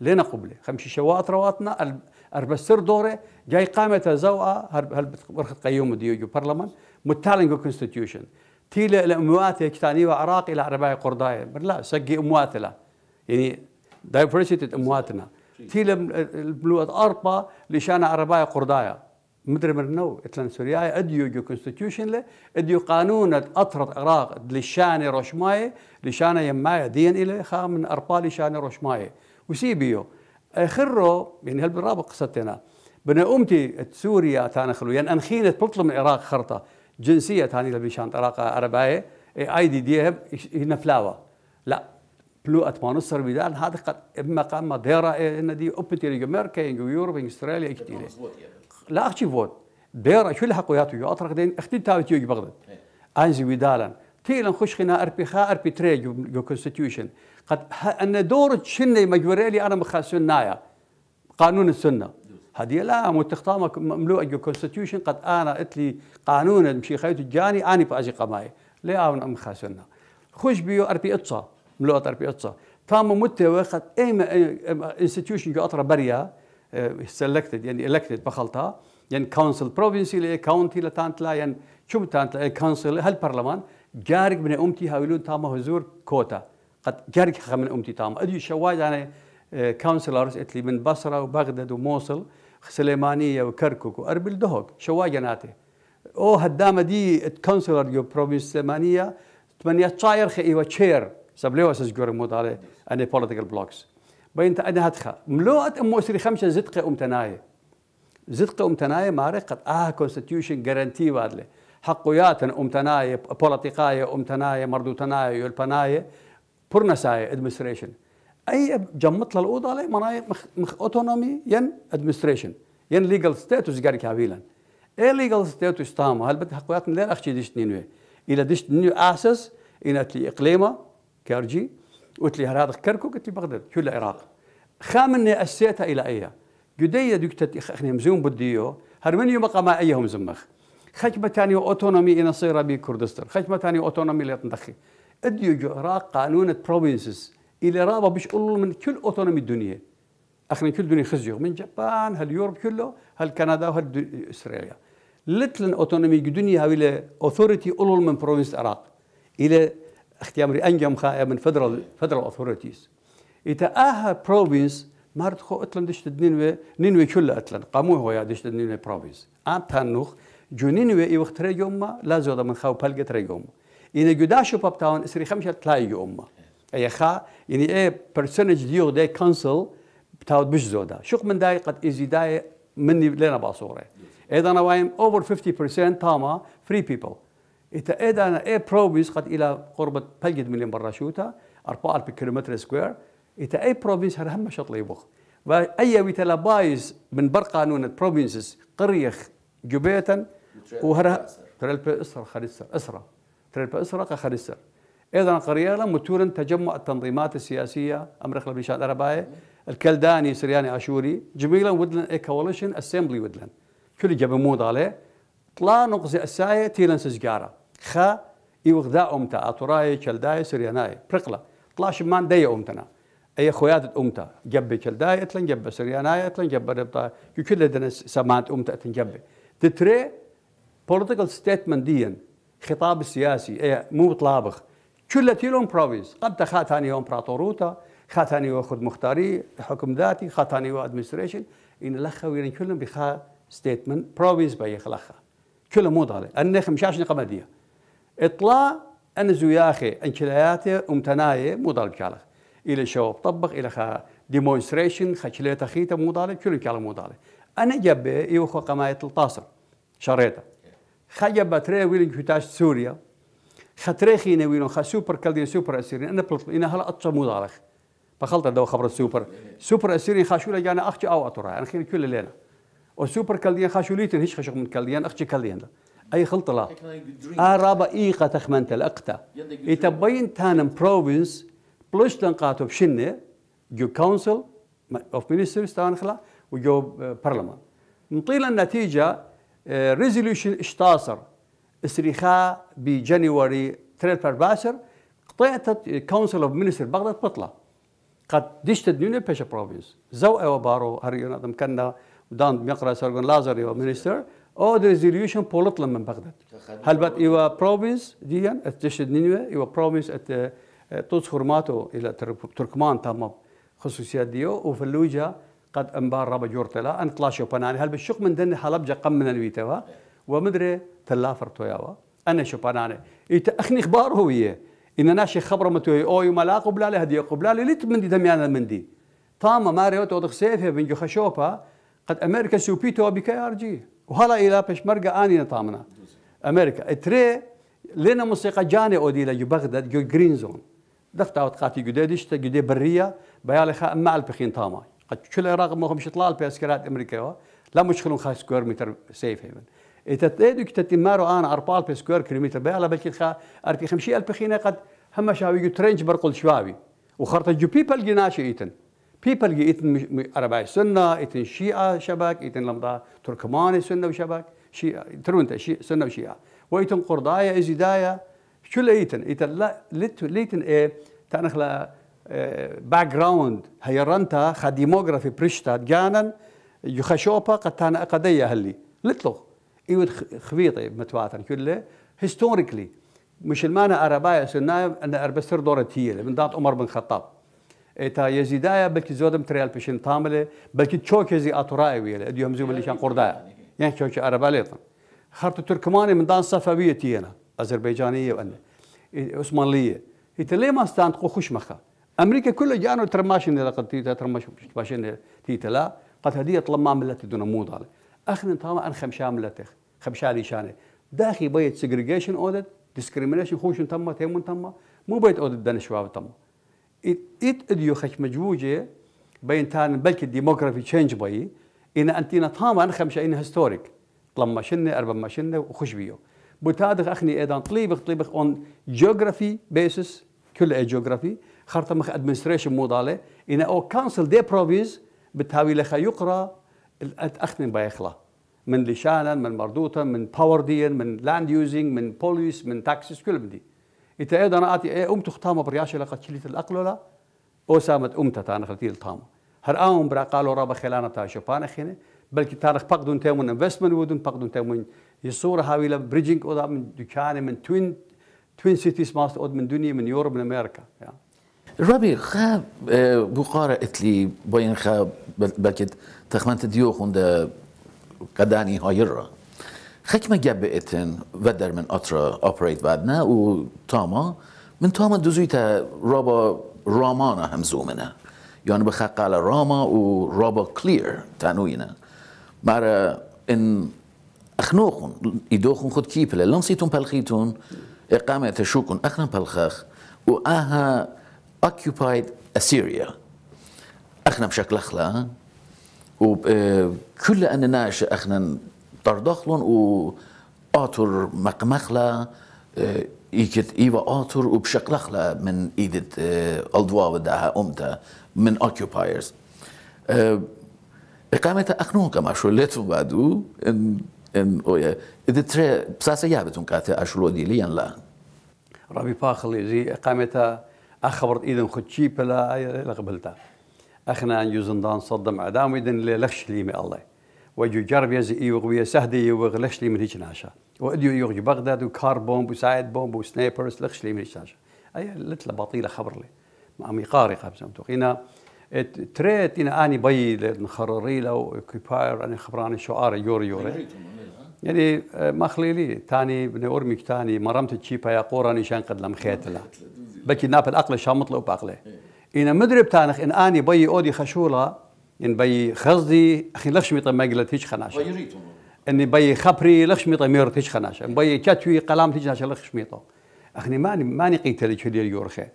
لنا قبله خمشي شوات رواتنا أربستر دوره جاي قامت زوا هل برخت قيوم ديو جو برلمان متالن جو كونستيتيوشن تيلا الأموات كتاني وعراق إلى عرباية قرداي لا سقي يعني أمواتنا يعني دايفرسيتي أمواتنا تيلا البلوات أربا لشان عرباية قرداية مدري مرنو اتلان سوريا اديو جو كونستيتيوشن له اديو قانون اطرد عراق لشاني روشماي لشان يماي دين الى خا من اربالي شاني روشماي وسيبيو اخرو يعني بالرابط قصتنا بنا امتي سوريا تانا خلو يعني انخينت بطلم العراق خرطه جنسيه تاني لبشان عراق عربايه اي دي دي نفلاوه لا بلو اتمانو سربيدان بدال هذا قد اما قام ديرا إيه، دي اوبتي لجمركا يوروب استراليا كتير لا أختي فوت بيرا شو اللي حقوياتو يو أطرق دين أختي تاوي تيجي بغداد أنزي ودالا تيلا خش خنا أربي خا أربي تري جو, جو كونستيتيوشن قد أن دور شنة مجوريلي أنا مخاسون نايا قانون السنة هذه لا متختامة مملوءة جو كونستيتيوشن قد أنا اتلي قانون مشي خيط الجاني أنا بأجي قماي لا أنا مخاسونا خش بيو أربي إتصا مملوءة أربي إتصا تام أي إيما انستيتيوشن جو أطرا بريا آه، selected yani يعني elected bakhalta yani يعني council province ile county ile لا يعني شو كونسل هل برلمان جارك من أمتي هاولون تاما هزور كوتا قد جارك خا من أمتي تاما أدي شواد يعني كونسلرز اتلي من بصرة وبغداد وموصل سليمانية وكركوك وأربل دهوك شواد ناتي او هدام دي كونسلر يو بروفينس سليمانية تمنيا تشاير خي ايوا تشير سبليو اسس جور مودالي اني بوليتيكال بلوكس بين أنا هتخا ملوءة ام سري خمسة زدقة أم تناية زدقة أم تناية ماري قد آه كونستيوشن جارانتي وادلة حقيات أم تناية بوليتيقاية أم تناية مردو تناية يولبناية برنساية ادمنستريشن أي جمط للاوضه لي مناية مخ, مخ أوتونومي ين ادمنستريشن ين ليجل ستاتوس جاري كابيلا اي ليجل ستاتوس تام هل بدها حقيات لا أخشي ديش نينوي إلى ديش نيو أساس إن أتلي إقليمة كارجي قلت لي هل هذا كركو؟ قلت لي بغداد شو العراق خامني أسيتها إلى أيه جدية دكتة أخني مزوم بديو هرمنيو بقى ما أيهم زمخ خشمة ثاني أوتونومي إن صير بي كردستان خشمة ثاني أوتونومي اللي تندخي أديو العراق قانون بروفينسز إلى رابا بش قلوا من كل أوتونومي الدنيا أخني كل دنيا خزيو من جابان هاليوروب كله هالكندا وهالإسرائيل لتلن أوتونومي الدنيا هاوي أوثوريتي قلوا من بروفينس العراق إلى اختیار انجام خواهد من فدرال فدرال اثورتیز ایتا آها پروینس مارت خو اتلن دشت نینوه نینوه کل اتلن قاموه هویا دشت نینوه پروینس ام تنوخ جو نینوه ای وقت رجوم ما لازم من خاو پلگت رجوم اینا جداشو پاپ تاون اسری خمسه تلای جوم ما اي خا يعني اي برسنج ديو داي كونسل بتاود بش زودا شق من داي قد ايزي داي مني لنا باصوره اذا انا وايم اوفر 50% تاما فري بيبل إذا إذا أنا إيه بروفيس قد إلى قربة بلجد مليون براشوتا 4 ألف كيلومتر سكوير إتأ إيه بروفيس هل هم شط ليبوخ وأي ويتلا بايز من بر قانون بروفينسز قريخ جبيتا وهر ترى إسرة خريسر إسرة ترى إسرة كخريسر ايضا قريلا متورن تجمع التنظيمات السياسيه أمر بن شاد عرباي الكلداني سرياني اشوري جميلا ودلن اي كوليشن اسمبلي ودلن كل مود عليه طلع نقص السايه تيلن سجاره خا يوغدا أمتا أطراي كلداي سرياناي برقلة طلاش مان داي أمتنا أي خويات أمتا جبي كلداي أتلن جب سرياناي أتلن جبي ربطا كي كل دنا سمات أمتا أتلن جب تتري political statement ديا خطاب سياسي أي مو طلابخ كل تيلون بروفيس قد تخاتاني امبراطوروتا خاتاني واخد مختاري حكم ذاتي خاتاني وادمنستريشن ان لخا وين كلهم بخا ستيتمنت بروفيس بيخ لخا كلهم مو ضالي النخ مشاش قمديه اطلع انا زوياخي انكلاياتي امتنايه مو ضال بكالخ الى شو طبق الى خا ديمونستريشن خشليت اخيتا مو ضال كل كلام مو ضال انا جبه يوخو إيوه قمايه الطاسر شريته خجب تري ويلين كوتاش سوريا خطري خينا ويلون خا سوبر كالدين سوبر اسيرين انا بلط انا هلا اتشا مو ضال فخلطه دو خبر السوبر سوبر اسيرين لي جانا اخشي او اطرها انا يعني خير كل ليله وسوبر كالدين ليتن هيش خشق من كالدين اخشي كالدين ده أي خلطة لا أرابا إيقا تخمن الاقتا إتبين تانم بروفنس بلوش تنقاتو بشنة جو كونسل أوف مينسترز تان خلا وجو برلمان نطيل النتيجة ريزوليوشن آه، اشتاصر استريخاء بجانيوري تريد برباشر قطعت كونسل اوف مينستر بغداد بطلة قد دشت دنيا بيشا بروفنس زو ايوا بارو هريون كنا دان مقرا سرغن لازاري ومينستر او ريزوليوشن بولطلم من بغداد هل بات ايوا بروفينس ديا اتشد نينوى ايوا بروفينس توت خرماتو الى تركمان تام خصوصيات ديو وفلوجا قد انبار رابا جورتلا ان طلاشو باناني هل بالشق من دني حلبجا قم من الويتوا ومدري تلافر توياوا انا شو باناني ايت اخني اخبار هويه ان ناشي خبره متوي اوي ملاقو بلا له هديه قبلا ليت مندي من مندي طاما ماريوت ودخ سيفه بنجو خشوبا قد امريكا سوبيتو بكي ار جي وهلا الى بشمرجة اني نطامنا امريكا اتري لنا موسيقى جاني اودي لجو بغداد جو جرين زون دفت اوت قاتي جدي دشت جدي بريه بيالي خا مع البخين طاماي قد كل العراق ما همش يطلع البيسكرات امريكا لا مش خلون خا سكوير متر سيف هيفن تتيدك تتمارو انا أربعة ألف سكوير كيلومتر بيالي بلكي خا ارتي خمشي البخينه قد هم شاوي جو ترنج برقل شبابي وخرطة جو بيبل جناشي ايتن people gi itin arabai sunna itin shia شبك itin lamda turkmani sunna وشبك شيعة ترونتا شيعة سنة وشيعة ويتن قرداية إزيدايا شو ليتن إيتن لا ليتن ليتن إيه تانخلا باك إيه، جراوند هيرنتا خديموغرافي بريشتا جانا يخشوبا قد تانا أقدية هلي لتلو إيود خبيطي متواتن كله هيستوريكلي مش المانا أربايا سنة أن أربستر دورتية من دات عمر بن خطاب تا يزيدايا بلكي زودم تريال بيشين تامله بلكي تشوكي زي اتوراي ويلا اديو همزو اللي شان قردايا يعني تشوكي عرب عليطن خرط تركماني من دان صفويه تينا اذربيجانيه وانا عثمانيه انت ليه ما استانت خوش مخا امريكا كلها جانو ترماشن اذا قد تيتا ترماش باشن تيتا لا قد هديه طلما ملت دون مو ضال اخن طالما ان خمشا ملتخ خمشا ليشانه داخي بيت سيجريجيشن اودت ديسكريميشن خوشن تما تيمون تما مو بيت اودت دانشواب تما إت إديو خش مجوجة بين تان بلك الديموغرافي تشينج باي إن أنتينا طاما أنا خمشة إن هيستوريك لما شنة أربع ما شنة وخش بيو بتادخ أخني أيضا طليبخ طليبخ أون جيوغرافي بيسس كل أي جيوغرافي خرطة مخ أدمنستريشن موضالة إن أو كانسل دي بروفيز بتهاوي لخا يقرأ أخني بايخلا من لشانا من مردوتا من باور ديا من لاند يوزنج من بوليس من تاكسس كل من دي إذا أيضا أعطي أتي إيه أمتو ختامة برياشة لقد شلت الأقلولة أو سامت أمتا تانا خلتي التامة هر آم برا قالوا رابا خلانا تا بل كي تانا تارخ دون تامون انفستمنت ودون دون تامون يصور هاوي لا بريدجينج أو من دكانة من توين توين سيتيز ماست أو من دنيا من يوروب من أمريكا يعني. ربي خا آه، بقارة اتلي بين خا بل كي تخمنت ديوخون دا قداني هايرة خکمه و در من اترا اپریت operate نه او تاما من تاما تا رابا رامانا هم همزومنا يعني بخاق على راما و رابا کلیر كلير تانوينا مارا ان اخنوخن يدوخن خود كيبلا لانسیتون پلخیتون اقامة تشوكن اخنا پلخخ و اها اکیوپاید اسیریا اخنا بشكل اخلا و كل اننا اخنا داخلون و آتور مقمخلا إيكت اه، إيوا آتور و وبشقلخلا من ایدت اه، ألدوا داها أمتا من أوكيوبايرز اه، إقامة أخنون ماشو لیتو بادو إن إن ایدت تره بساس یابتون که ته أشلو دیلی ليان لا رابی پاخلی زی اقامت أخبرت إذا خدشي پلا لقبلتا أخنا یوزندان صدم عدام إذن لخش ليمي الله وجرب يوغ ويا سهدي يغلش لي من هيك ناشا واديو يغج بغداد وكار بومب وسايد بومب وسنايبرز لخش لي من هيك ناشا اي لتلا بطيله خبر لي عمي قاري قبل قينا تريت انا اني بي نخرري لو كيباير أني خبراني آري يوري يوري يعني آه، ما خليلي تاني بني اورميك تاني مرمت تشيبا يا قوراني شان قد لم خيتلا بكي نابل اقله شامطله وباقله إيه. انا مدرب تانخ ان اني بي اودي خشوله ان بي خزدي اخي لخشمي طما قلت هيش خناش ان بي خبري لخشمي طمير خناش ان بي كاتوي قلام تيش خناش لخشمي طو اخني ماني ماني قيت لك هدي اليورخه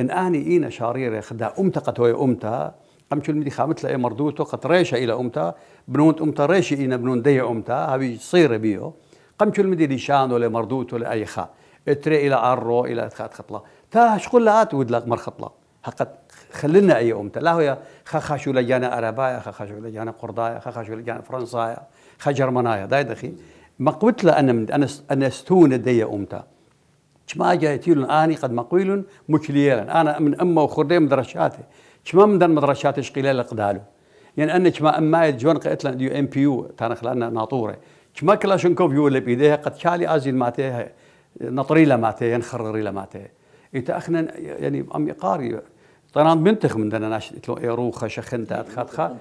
ان اني اين شاريره خدا امتا قتوي امتا قمت المدي خامت لاي مردوته قد ريشه الى امته بنون امته ريشه اين بنون دي امته هبي صير بيو قمت المدي لشان ولا مردوته ولا اي خا اتري الى عرو الى خات خطله تا شغل لات ودلق مرخطله حقت خلينا أي أمتا لا هو خخاشو لجانا أربايا خخاشو لجانا قرضايا خخاشو لجانا فرنسايا خجر منايا داي دخي ما قلت له أنا أنا أنا استون دي أمتا شما جايتيل آني قد مقويل مكليلا أنا من أمه وخردي مدرشاتي شما من دن مدرشاتي شقيلة قدالو يعني أنا ما أما جون قلت له دي إم بي يو تانا خلانا ناطورة شما كلاشنكوف يولي بيديها قد شالي أزيل ماتيها نطري لماتيه ينخرري لماتيه يتأخنا يعني أم يقاري طبعا بنتخ من دنا ناش اتلو ايروخا شخنت خا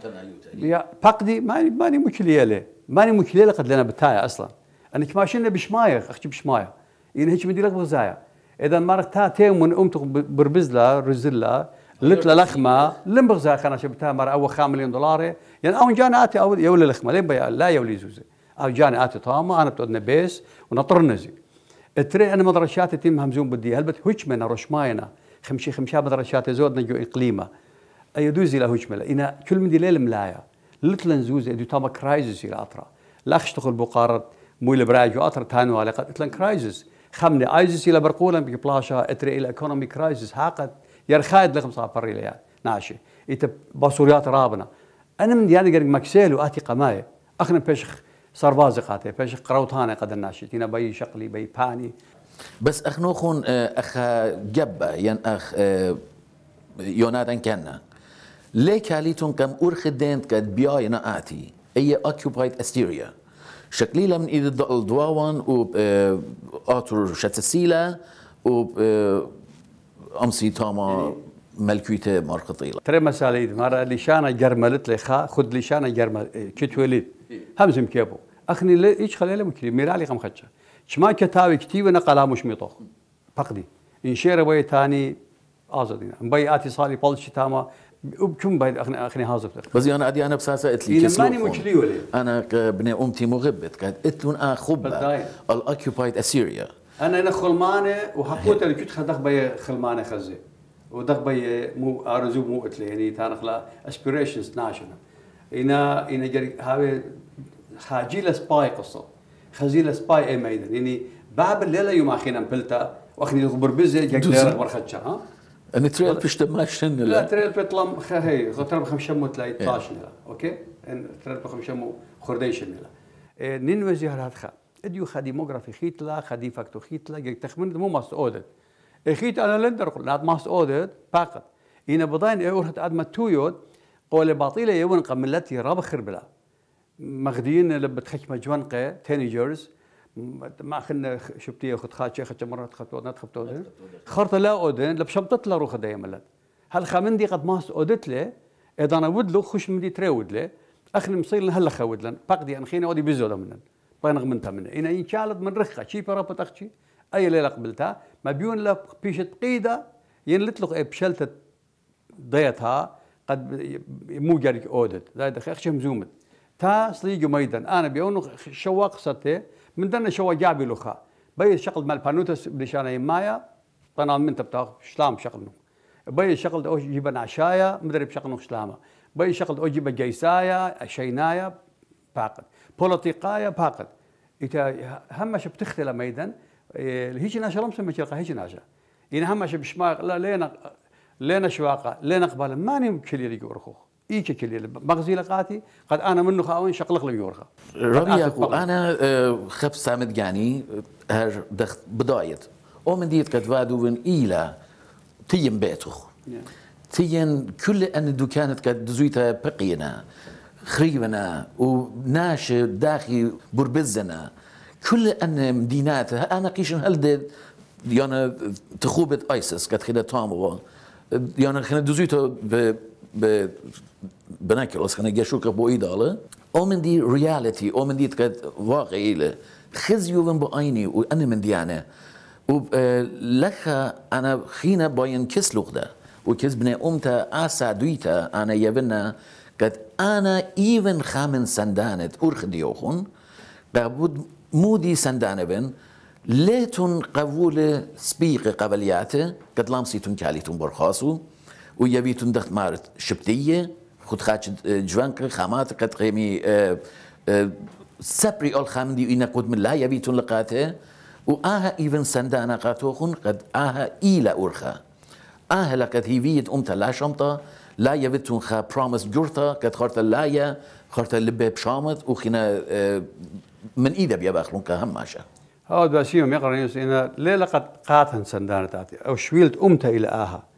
يا بقدي ماني ماني مكليله ماني مكليله قد لنا بتايا اصلا أنا كماشين ماشينا بشمايخ اختي بشمايخ يعني هيك بدي لك بغزايا اذا مرت تا تيم من امتك بربزلا رزلا لتلا لخمه لم بغزايا خنا شبتها مر اول مليون دولار يعني اون جانا اتي اول يولي لخمه لين بيا لا يولي زوزه او جاني اتي طامه انا بتودنا بيس ونطر النزي انا مدرشاتي تيم همزون بدي هل هيك منا رشماينا خمشي خمشا بدر شات زود نجو إقليمة أي دوزي له هجملة إنا كل من دليل ملايا لتلن زوز أدو تاما كرايزس إلى أطرا لا أشتغل بقارة مويل براجو أطرا تانو على قد إتلن كرايزس خمني أيزس إلى برقولا بلاشا أتري إلى إكونومي كرايزس هاقد يرخايد لغم صافر إلى ناشي إتا باسوريات رابنا أنا من ديانا قرق مكسيلو آتي قماية أخنا بيشخ سربازي قاتي بيشخ قروتاني قد الناشي تينا بي شقلي بي باني بس آه، اخ نوخون اخ جبا ين اخ آه، يوناتان كنا ليه كاليتون كم اورخ اورخدين قد بياي ناتي اي اوكيوبايد استيريا شكلي لمن ايد دواوان و آه، اتور شتسيلا و امسي تاما ملكيت مارقطيلا ترى مساليد مرة لشانة جرملت لي خا خد لشانة جرمل كتوليد همزم كيبو أخني ليش خلي لهم كذي ميرالي قم خدشه شما كتابي كتيب انا قلامش ميطوخ فقدي ان شير بي تاني ازدين بي اتي صالي بالش تاما وبكم بعد اخني اخني هازف بس انا ادي انا بساسه قلت لي ماني مشلي ولا انا ابن امتي مغبت كانت قلت لهم اخبها الاوكيبايد اسيريا انا انا خلمانه وحقوت اللي كنت خدخ بي خلمانه خزي ودخ بي مو ارزو مو قلت لي يعني لا اسبيريشنز ناشونال انا انا هاوي حاجي لسباي قصه خزيلة سباي اي ميدن يعني باب الليلة يوم اخينا مبلتا واخني غبر بزي جاك دير ورخدشا ها اني تريل بشت ما شن لا تريل بتلم خهي بخمشة مو تلاي 12 إيه. ليرة اوكي ان تريل بخمشة بخمشمو خرديشن ليرة إيه، نين وزير هاد خا اديو خا ديموغرافي خيتلا خا دي فاكتو خيتلا جاك تخمن مو ماس اودت اخيت إيه، انا لندر لات ماس اودت باقت اينا بضاين اي اورهت ادمت تويوت قول باطيله يون قملتي رابخر بلا مغديين لبت مجوان جوانقة تينيجرز ما خلنا شبتيه خد خاتش شيخ مرة خدت ودنا خدت ودن خرطة لا أودن ودن لبشمطت لا روخ دايما هل خامن دي قد ماس اودت له اذا انا ودلو خش مدي تراود له اخن مصير هلا خود لن باقدي انخينا ودي بزولا منن طين منتا منن إن ان شالد من رخه شي برابط اختي اي ليله قبلتها ما بيون لا بيشت قيده له إيه إبشلت ضيتها قد مو جارك اودت زايد أخش مزومت تا صليق ميدان انا بيون شوا قصتي من دنا شوا جابي لخا بي شغل مال بانوتس بدشان يمايا طنان من تبتاخ شلام شغلنو بي شغل او جيبن عشايا مدرب شغلنو شلاما بي شغل او جيب جيسايا شينايا باقد بوليتيقايا باقد إتا همش بتختلى ميدان إيه، هيجي ناشا لمسة مشرقة هيجي ناشا إن همش بشماغ لا لينا لينا شواقة لينا قبالة ماني مكلي ريقو رخوخ كل اللي مغزي لقاتي قد انا منو خاوين شقلق لم يورخا ربيع انا آه، خب سامد يعني هر دخ بدايت او من ديت قد من إيلا تيم بيتوخ نعم. تيم كل ان دوكانت قد دزويتا بقينا خريبنا وناش داخي بربزنا كل ان مدينات انا قيشن هل يعني تخوبت ايسس قد خلال تامو يعني خلال به... خلينا نجي شو كبو إيدالة اومن من دي رياليتي أو من دي تكاد واقعية خزيو آینی و وأنا من ديانا انا أنا خينا باين لغده و کس بنا أمتا أسا دويتا أنا يبنا قد انا ایون خامن سندانت أرخ ديوخن قبود مودي سندانبن ليتون قبول سپیق قبلیاته قد لامسیتون کلیتون برخاصو ويا بيتون دخت مارت شبتيه خد خاتش جوانك خامات قد قيمي أه أه سبري أول خامدي إنا قد من لا يبيتون لقاته وآها إيفن سندانا قاتوخن قد آها إيلا أورخا آها لقد هيفيت أمتا لا شمطة لا يبتون خا برامس جورتا قد خارتا لا يا خارتا لباب شامت وخنا أه من إيدا بيباخلون كهم ماشا هاد باشيهم يقرأ إن ليه لقد قاتن سندانا تاتي أو شويلت أمتا إلى آها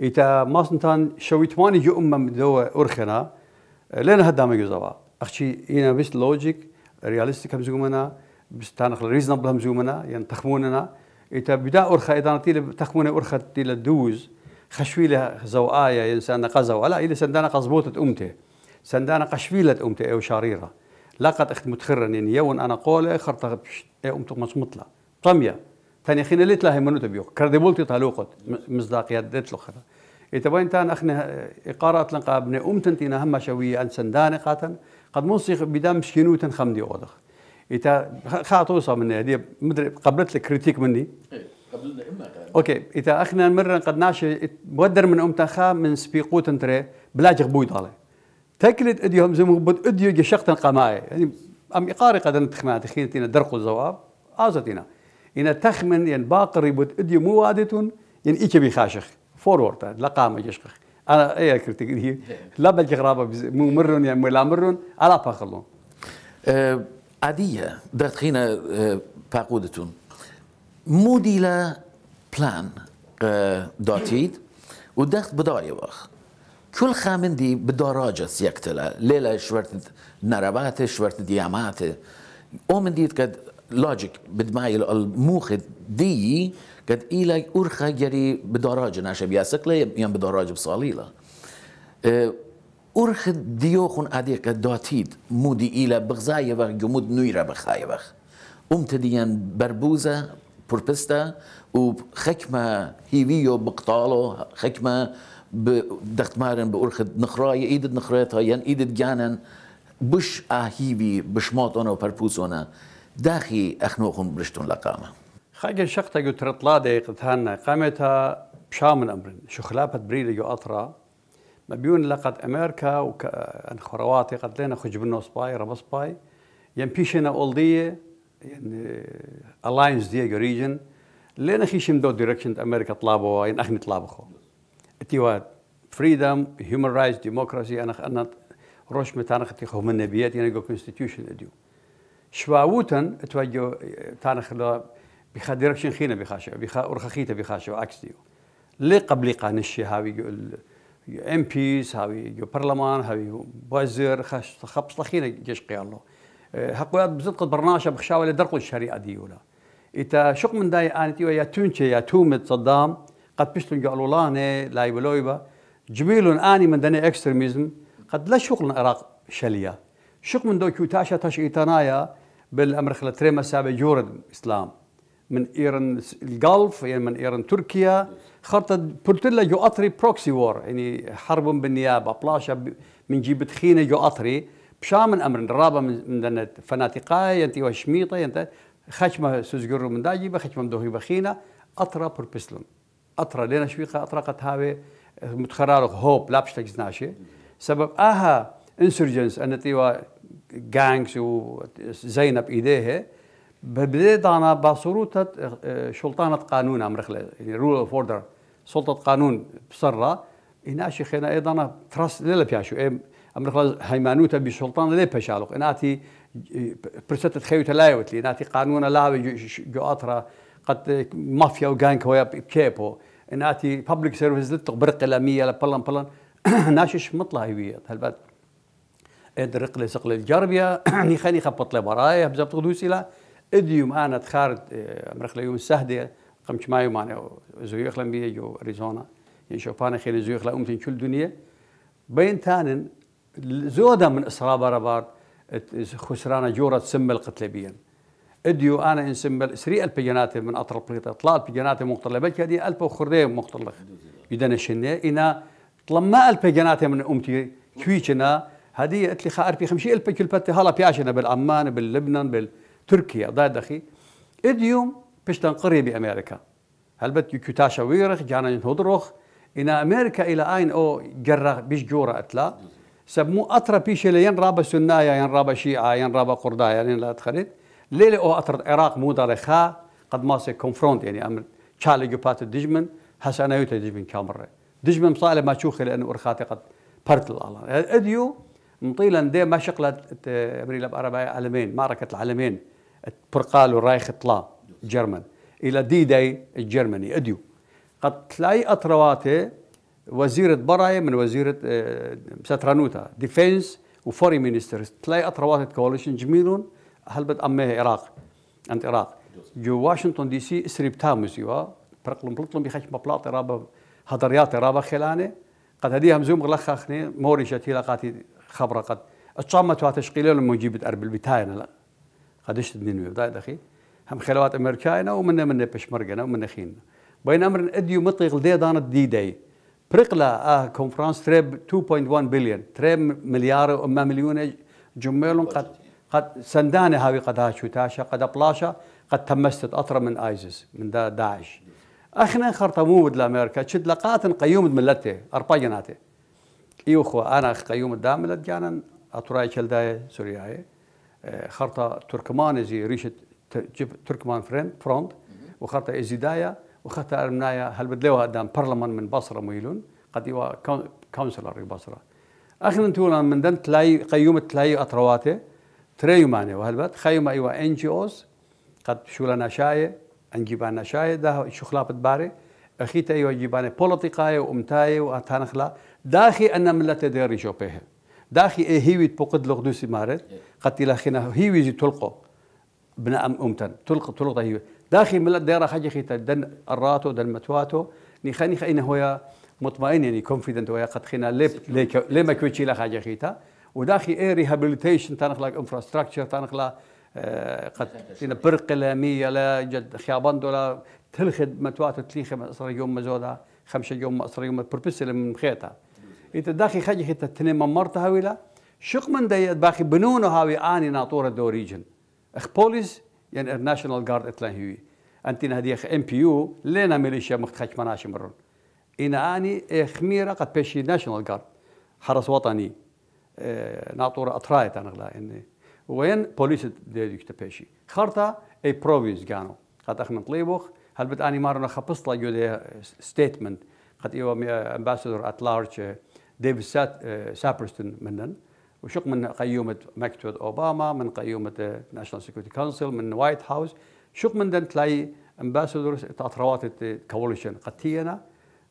إتا ماسنتان شويتواني جو امم دو ارخنا لين هدامه جزوا اخشي هنا بس لوجيك رياليستيك هم زومنا بس تانخ ريزنبل هم زومنا يعني تخموننا إتا بدا أرخا إذا نطيل تخمون أرخا تيل الدوز خشويلة زوآية إنسان قزو لا إلى سندانا قزبوتة أمته سندانا قشفيلة أمته أو شريرة لقد اخت متخرن يعني يون أنا قولي خرطة إيه أمته مصمطلة طمية تاني خينا ليت لاهي منو تبيو كرديبولتي طالوقت مصداقيات ديت لخرا يتبين تان اخنا اقارات لنقا ابن ام تنتينا هما شوية ان سنداني قاتن قد منصيق بدام مشكينو تنخم دي اوضخ يتا خاطوصة مني هدي مدري قبلت لك كريتيك مني إيه، اوكي اذا اخنا مرة قد ناشي بودر من ام تنخا من سبيقوت تري بلاج غبويد علي تكلت اديهم زي مغبط اديو جشقت قماي يعني ام اقاري قد نتخمات خينتينا درقو الزواب ازتينا هنا تخمن ين باقر بوت اديو موادتون ين ايكي بيخاشخ فورورد لا قام يشخخ انا ايه كرتي لا بلجي غرابه مو مرن يعني لا مرن الا باخلون أه عاديه دخينا أه باقودتون موديلا بلان أه داتيد ودخت بدايه واخ كل خامن دي بدراجة سيكتلا ليلة شورت نربات شورت ديامات او من ديت قد لاجيك بدمعي الموخ دي قد إلى أرخى جري بدراجة ناشا بياسك بياسقلة يم بدراجة بصاليلة أرخى أه، ديوخن أديك داتيد مودي إلى بغزاية بخ جمود نويرة بخاية بخ أمت ديان بربوزة بربستا وخكمة هيفيو بقطالو خكمة بدخت مارن بأرخ نخراية إيد نخراية ين إيد جانن بش أهيبي بشماطنا وبربوزنا داخی ئەخنۆخون برشتون لقامة شقتا لە قامە خاگە شەختە و ترتلا دەیقتان قامێتە پشامن ئەمرن شخلافت بری لە ئەترا مەبیون لەقەت ئەمریکا و ئەن خڕەواتی قەت لێنە خوجبن نۆسپای ڕەبەسپای یەن پیشێنە ئۆڵدیە اه، ئەلاینس دیە گەریژن لێ نەخیشم دۆ دیرەکشن ئەمریکا تڵابەوە یەن ئەخنی تڵابخۆ اتيوات فريدم هيومن رايتس ديموكراسي انا انا روش متانا ختي خو من نبيات انا جو كونستيتيوشن اديو شواوتن توجه تانخلا بخدرك شن خينا بخاشة بخا أرخخيتا بخاشة عكس ديو لي قبلي قانشي هاوي جو ال جو ام بيز هاوي جو برلمان هاوي وزير خش خبص لخينا جيش قيالو هقوات قد برناشة بخشاوة لدرق الشريعة ديولا إتا شق من داي آنتي ويا تونشي يا تومت صدام قد بشتن قالوا لاي لايبلويبا جميل آني من دني اكستريميزم قد لا شغل العراق شليه شق من دوكيو تاشا تاش ايتانايا بالامر خلا تري مسابة جورد اسلام من ايران الجلف يعني من ايران تركيا خرطة بورتلا جو اطري بروكسي وور يعني حرب بالنيابه بلاشا من جيب تخينه جو اطري بشا من امر الرابة من من فناتقايا انت وشميطه انت خشمه سوزجر من بخشمة خشمه مدوهي بخينه اطرا بوربسلون اطرا لنا شويقه اطرقت هاوي متخرارق هوب لابشتك زناشي سبب اها انسرجنس ان تيوا gangs وزينب إيديها بدي دانا بصروت شلطانة آه، قانون أمر يعني رول اوف اوردر سلطة قانون بسرة هنا شي خينا أيضا تراس لا بيعشو إيه أمر خلاص هيمانوتا بسلطان آه، لي بيشالوك إناتي برسات خيوتا لايوت لي إناتي قانون لا جو أطرا قد مافيا وغانك هويا بكيبو إناتي بابليك سيرفيس لتق برق لا بلان بلان ناشش مطلع هيوية هالبات ادرق لي سقل الجربية يعني خاني خبط لي برايا بزبط غدوسي لا اديوم انا تخارد آه، امرخ لي يوم السهدة قمت ما يوم انا زويخ لم جو اريزونا يعني شوف انا خير زويخ لا امتن كل دنيا بين تانن زودا من اسراب ربار خسرانا جورة سمل قتلبيا اديو انا ان سمل سري البيانات من اطرب بليطة اطلاع البيانات مقتلبة هذه الف وخردية مقتلخ يدنا شنة انا طلما البيانات من امتي كويتنا هذه قلت لي خاربي 50000 بكل باتي هلا بيعشنا بالعمان باللبنان بالتركيا ضايد اخي اديوم باش تنقري بامريكا هل بد كتاشا ويرخ جانا نهضرخ إن أمريكا إلى أين أو جرى بيش جورا أتلا سمو أطرا بيش اللي ينرابا سنايا ينرابا شيعة ينرابا قردايا يعني لا تخليت ليلة أو أطرا العراق مو دارخا قد ما سي كونفرونت يعني أمر تشالنج بات الدجمن حسن أنا يوتا دجمن كامرة دجمن مصالح ما تشوخي لأنه أرخاتي قد برتل الله أديو دي ما شقلت ابريل باربع العلمين معركه العلمين برقال والرايخ طلا جرمن الى دي داي الجرمني اديو قد تلاقي اطرواتي وزيرة براي من وزيرة آه، سترانوتا ديفينس وفوري مينستر تلاقي اطرواتي كوليشن جميلون هلبت امه عراق انت عراق جو واشنطن دي سي اسري بتاموس يوا برقلم بلطلم بيخش مبلاط رابا هضرياتي رابا خلاني قد هديها مزوم غلخخني موري شتي لقاتي خبره قد اتشام تو تشقيله لما جيبت اربل البتاين لا قدش الدين بدا دخي هم خلوات امريكاينا ومنا منا بشمرقنا ومنا خينا بين امر اديو مطيق لدي دانت دي داي برقلا اه كونفرانس تريب 2.1 بليون تريب مليار وما مليون جميل قد قد سندانة هاوي قد هاشو تاشا قد أبلاشا قد تمست أطرى من آيزس من دا داعش أخنا خرطمود لأمريكا شد لقات قيومد ملته أرباجناته ايو خو انا قيوم الدامل جانا اطراي كلداي سورياي آه، خرطه تركمان زي ريشه تركمان فريند فرونت وخرطه ازيدايا وخرطه ارمنايا هل بدلوها قدام برلمان من بصره ميلون قد يوا كونسلر بصره اخر تولا من دن تلاي قيوم تلاي اطرواته تريو ماني وهلبت خيوم ايوا ان جي اوز قد شولنا شاي انجيبانا شاي ده شخلابت باري اخيت ايوا جيباني بوليتيقاي وامتاي واتانخلا داخي أن ملة شو بيه داخي إيه هيوي تبقد لغدو سمارت إيه. قتي لخنا هي ويجي تلقى بناء أمتن تلقى تلقى هي داخي ملة ديرا حاجة خيتا دن الراتو دن متواتو نخاني خاين هو مطمئن يعني كونفيدنت ويا قد خنا لب ليك لما كويتشي لا حاجه خيتا وداخي إيه ريهابيليتيشن تانخلا انفراستراكشر تانخلا قد قد برق لا مية لا جد خيابان دولا تلخد متواتو تليخ مصر يوم مزودا خمسة يوم مصر يوم بربس من خيتا انت داخل خجي انت تنم مرت هاويلا شق من دي باخي بنونو هاوي اني ناطورة دوريجن اخ بوليس ين يعني ارناشنال جارد اتلان هيوي انتين هديخ ام بي يو لينا ميليشيا مختخش مناشي مرون إنا أني خميرة قد بيشي ناشنال جارد حرس وطني اه ناطورة أطرايت أنا غلا إني يعني وين بوليس ديديك تبيشي خرطة أي بروفيز كانوا قد من طليبوخ هل بتاني مارنا خبصت له ستيتمنت قد إيوا أمباسادور أت لارج ديفيد سات سابرستون منن وشق من قيومة مكتوب أوباما من قيومة ناشونال سيكوريتي كونسل من وايت هاوس شق من دن تلاقي امباسادور تأثرات كوليشن قد تينا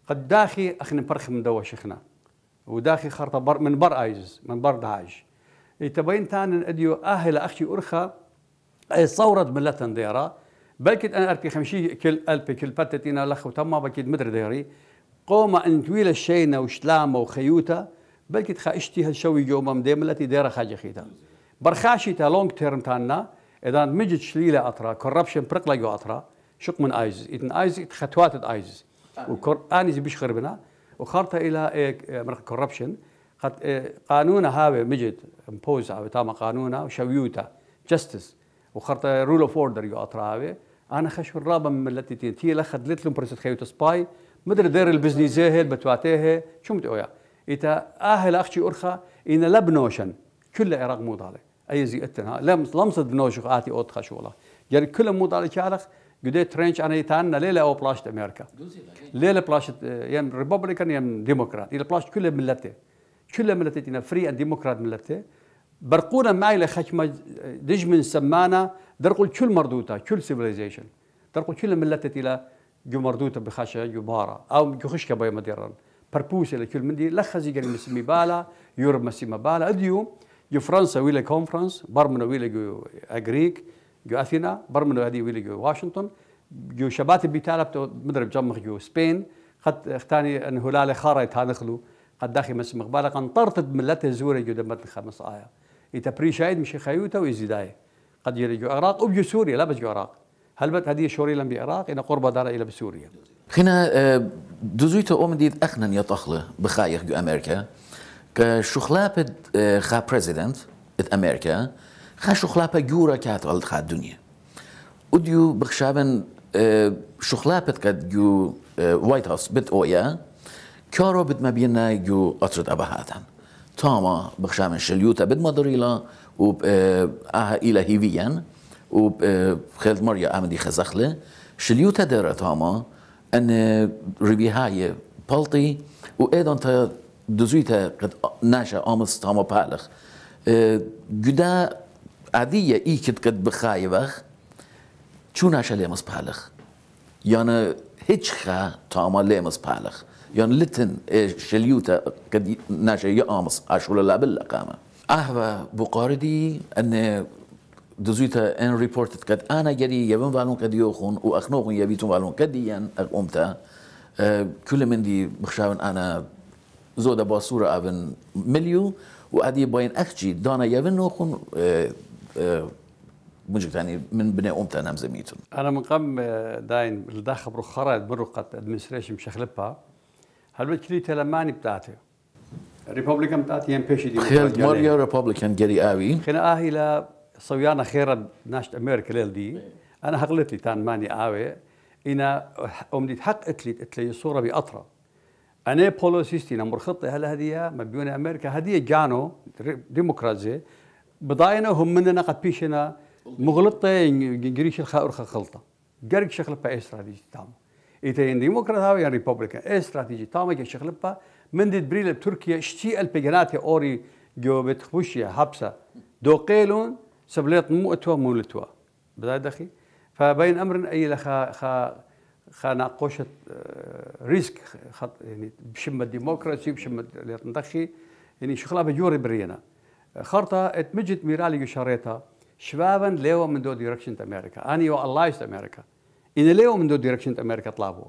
قد داخي أخن برخ من دوا شخنا وداخي خرطة بر من بر ايزز من بر داعش يتبين تان اديو اهل اخشي ارخا صورة ملة ديرا بلكت انا اركي خمشي كل البي كل بتتينا لخو تما بكيد مدر ديري قوم ان تويل الشينا وشلاما وخيوتا بلكي تخاشتي هالشوي يوم ام ديم التي ديرا خاجخيتا برخاشيتا لونج تيرم تانا اذا مجد شليلة اطرا كوربشن برقلا يو اطرا شق من ايز اذن ايز خطوات ايز آه. وقران انيز بشخر بنا وخارطة الى آه، مرق كوربشن قد آه، قانون هاوي مجد امبوز هاوي تاما قانونا وشويوتا جستس وخارطة رول اوف اوردر يو اطرا هاوي انا خشو الرابع من التي تي لخد لتلم برسيت خيوتا سباي مدري دير البزني زيهل بتواتيه شو متقويا إتا أهل أخشي أرخا إن لبنوشن كل عراق مو ضالي أي زي أتنها لمس لمصد بنوش آتي شو خشولة جل كل مو ضالي كارخ قد ترينش أنا يتعنا ليلة أو بلاشت أمريكا ليلة بلاشت يم ريبوبليكان يم ديمقراط إلى بلاشت كل ملته كل ملته تنا فري أن ديمقراط ملته برقونا معي لخشمة دجمن سمانا درقل كل مردوتا كل سيفيلايزيشن درقل كل ملته إلى جو مردوتا بخاشة جو بارا أو جو خشكا بيا مديران بربوسي لكل مندي لخزي قال مسمي بالا يورب مسمى بالا أديو جو فرنسا ويلا كونفرنس برمنا ويلا جو أغريك جو أثينا برمنا هذه ويلا جو واشنطن جو شبات بيتالب مدرب جمخ جو سبين قد اختاني أن هلالي خارت هانخلو قد داخل مسمى بالا قد طرتد ملتها زوري جو دمت الخمس آية يتبري شايد مشي خيوتا ويزيداي قد يرجو العراق وبجو سوريا لا بس جو العراق هل بت هذه شوري لم بعراق إن قرب دار إلى بسوريا خنا آه، دزويته أم ديد أخنا يطخله بخايخ جو أمريكا كشخلاب آه، خا بريزيدنت ات أمريكا خا شخلاب جورا كات غلط خا الدنيا وديو بخشابن آه، شخلاب كات جو وايت هاوس بت أويا كارو بت ما بينا جو أترد أبهاتن تاما بخشابن شليوتا بت مدريلا و آها إلى هيفيان و آه، خیلی مريا آمدی خزخله شليوتا تا ما ان ربيهاي بالطي و تا دوزويتا قد ناشا امس ما پالخ گدا آه، عادیه ای که قد بخايبخ چون ناشا لمس پالخ یعنی هیچ خا ما لامس پالخ یعنی لتن آه، شليوتا قد ناشا يا امس اشولا لا بالقامه اهوى بقاردي ان دزیت این دزویتە ئەن ریپۆرتت کەت ئاناگەری یەبن باڵون کە دیۆخۆن و ئەخنۆخن یەبیتون باڵون کە دییان کل من دی بخشاون ئانە زود با سورا این میلیو و عادی باین ئەخچی دانا یەبن نۆخون مجتاني من بني أمتا نام زميتون أنا من قام داين الداخل برخرة برقة أدمنستريشن مشخلبها هل بتشري تلماني بتاعته ريبوبليكان بتاعتي يم بيشي دي خيال ماريا ريبوبليكان جري آوي خنا آهي صويانا خيرا ناشت امريكا ليل دي انا هغلت لي تان ماني اوي انا امني حق اتلي اتلي صوره باطرا انا بولوسيستي انا مرخطي هل هديه ما بيوني امريكا هديه جانو ديمقراطي بضاينا هم مننا قد بيشنا مغلطه جريش الخاورخه خلطه قرق شغل با استراتيجي تام اذا ان ديمقراط هاو يعني ريبوبليكان استراتيجي تام جي شغل با من دي بريل تركيا اشتي البيجناتي اوري جو بتخبوشيا حبسه دوقيلون سبليط مو اتوا مو لتوا بدا دخي فبين امر اي لخا خا خا ناقوشة آه، ريسك خط يعني بشم الديمقراطي بشم اللي تندخي يعني شغلها بجوري برينا خرطة اتمجت ميرالي شريتها شبابا ليو من دو ديركشن امريكا اني يو والله امريكا ان ليو من دو ديركشن امريكا طلابو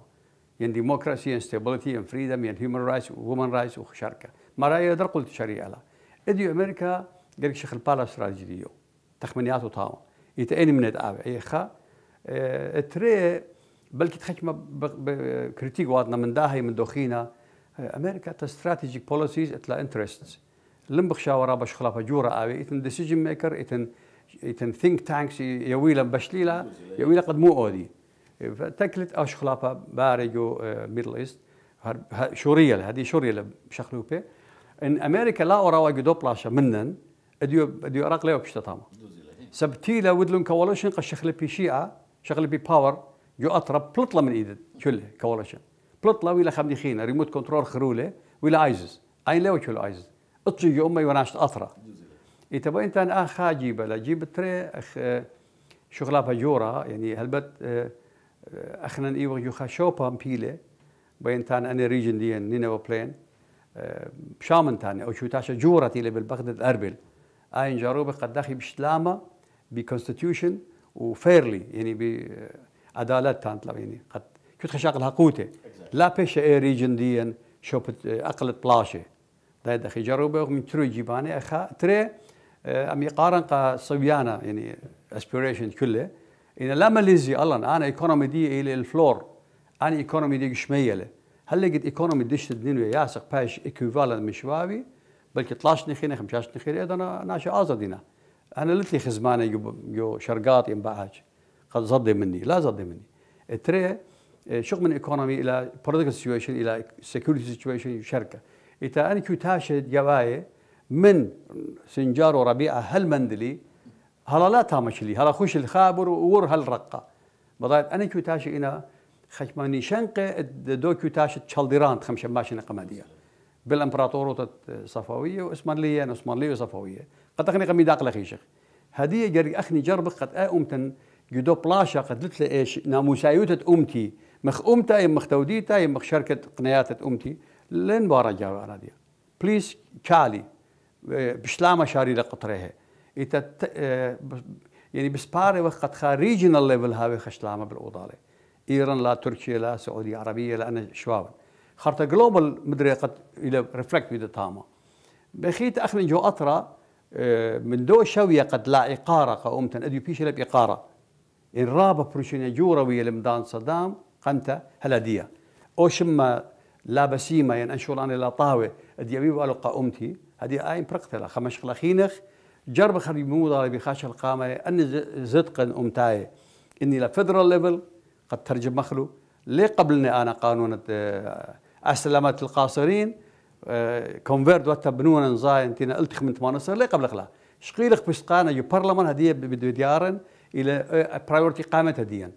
يعني ديمقراطية ان ستابيليتي ان فريدم ان هيومن رايتس وومن رايتس وشركة ما رأي درقلت شريعة لا ادي امريكا قال شيخ البالا استراتيجيو تخمينيات وطاوة يتأني من دقابع يخا آه، تري بل بلكي تخكمة بكريتيك وادنا من داهي من دوخينا آه، أمريكا تا استراتيجيك بوليسيز اتلا انترستس لم بخشا ورا باش خلافة جورا آوي إتن ديسيجن ميكر إتن إتن ثينك تانكس يويلا بشليلا يويلا قد مو أودي فتكلت أش خلافة بارجو ميدل إيست شورية هذه شورية بشخلوبة إن أمريكا لا ورا جدوب لاشا منن اديو اديو اراق ليو بشتطامه سبتيلا ودلون كوالوشن قد شخلي بي شيعة آه، شخلي بي باور جو أطرب بلطلة من إيدن شله كوالوشن بلطلة ولا خمدي خينا ريموت كنترول خرولة ولا عايزز اين لو شلو ايزز اطجي يا امي وناشت اطرا يتبا انت انا آه اخا جيبه لا جيب تري اخ آه، شغلة بجورا يعني هلبت اخنا ايوغ جو شوبا مبيله بين تان انا ريجن ديان نينو بلين شامن تاني او شو تاشا جورة تيلي بالبغداد اربل اين جاروبه قد داخل بشتلامه بكونستيتيوشن وفيرلي يعني بعدالات آه، تنطلب يعني قد كنت خشاق لها قوته لا بيش اي ريجن ديا شوبت اقلت بلاشه ضيد اخي جربه من ترو جيباني اخا تري آه، ام يقارن قا صبيانه يعني اسبيريشن كله ان لا ماليزي الله انا ايكونومي دي الى الفلور انا ايكونومي دي شميله هل لقيت ايكونومي ديش الدنيا ياسق باش ايكوفالنت مشوابي بلكي 13 نخينه 15 نخينه انا ناشي ازا دينا انا قلت لي خزمانه يو, يو شرقاط ينباعك قد زضي مني لا زضي مني تري إيه، شق من ايكونومي الى بوليتيكال سيتويشن الى سكيورتي سيتويشن شركه انا انكو تاشد جوايه من سنجار وربيعه هالمندلي هلا لا تامش لي هلا خوش الخابر وور هالرقه بضايت انا كيو تاشي انا خشماني شنقه دو كيو تاشي تشالديران خمشة ماشي قماديه بالامبراطوريه الصفويه واسمانليه اسمانليه وصفويه قد أخني قمي داقل أخي شيخ هدية جري أخني جربك قد آي أمتن جدو بلاشا قد لتل إيش ناموسايوتة أمتي مخ أمتا يم مخ توديتا يم مخ شركة قنياتة أمتي لين بارا جاوة على دي بليس كالي بشلامة شاري لقطريها إتا يعني بسباري وقت قد خارجنا ليفل هاوي خشلامة بالأوضالي إيران لا تركيا لا سعودية عربية لا أنا شوابن خرطة جلوبال مدري قد إلى ريفلكت بيدا تاما بخيت أخني جو أطرا من دو شوية قد لا إقارة قومتن أديو بيش لب إقارة إن رابا بروشينا ويا لمدان صدام قنتا ديا أو شما لا بسيمة ين يعني أنشور أنا لا طاوة أدي أبيب قالوا قومتي هذه آين برقتلا خمش خلاخينخ جرب خري موضة بخاش القامة أني زدق أمتاي إني لا فدرال ليفل قد ترجم مخلو ليه قبلني أنا قانون آه، أسلمت القاصرين كونفيرد وقتها بنون انزاي انتنا التخ من تمانسة لي قبل خلا بش بشقانا يو بارلمان هدية بدو الى برايورتي آه، قامت هديا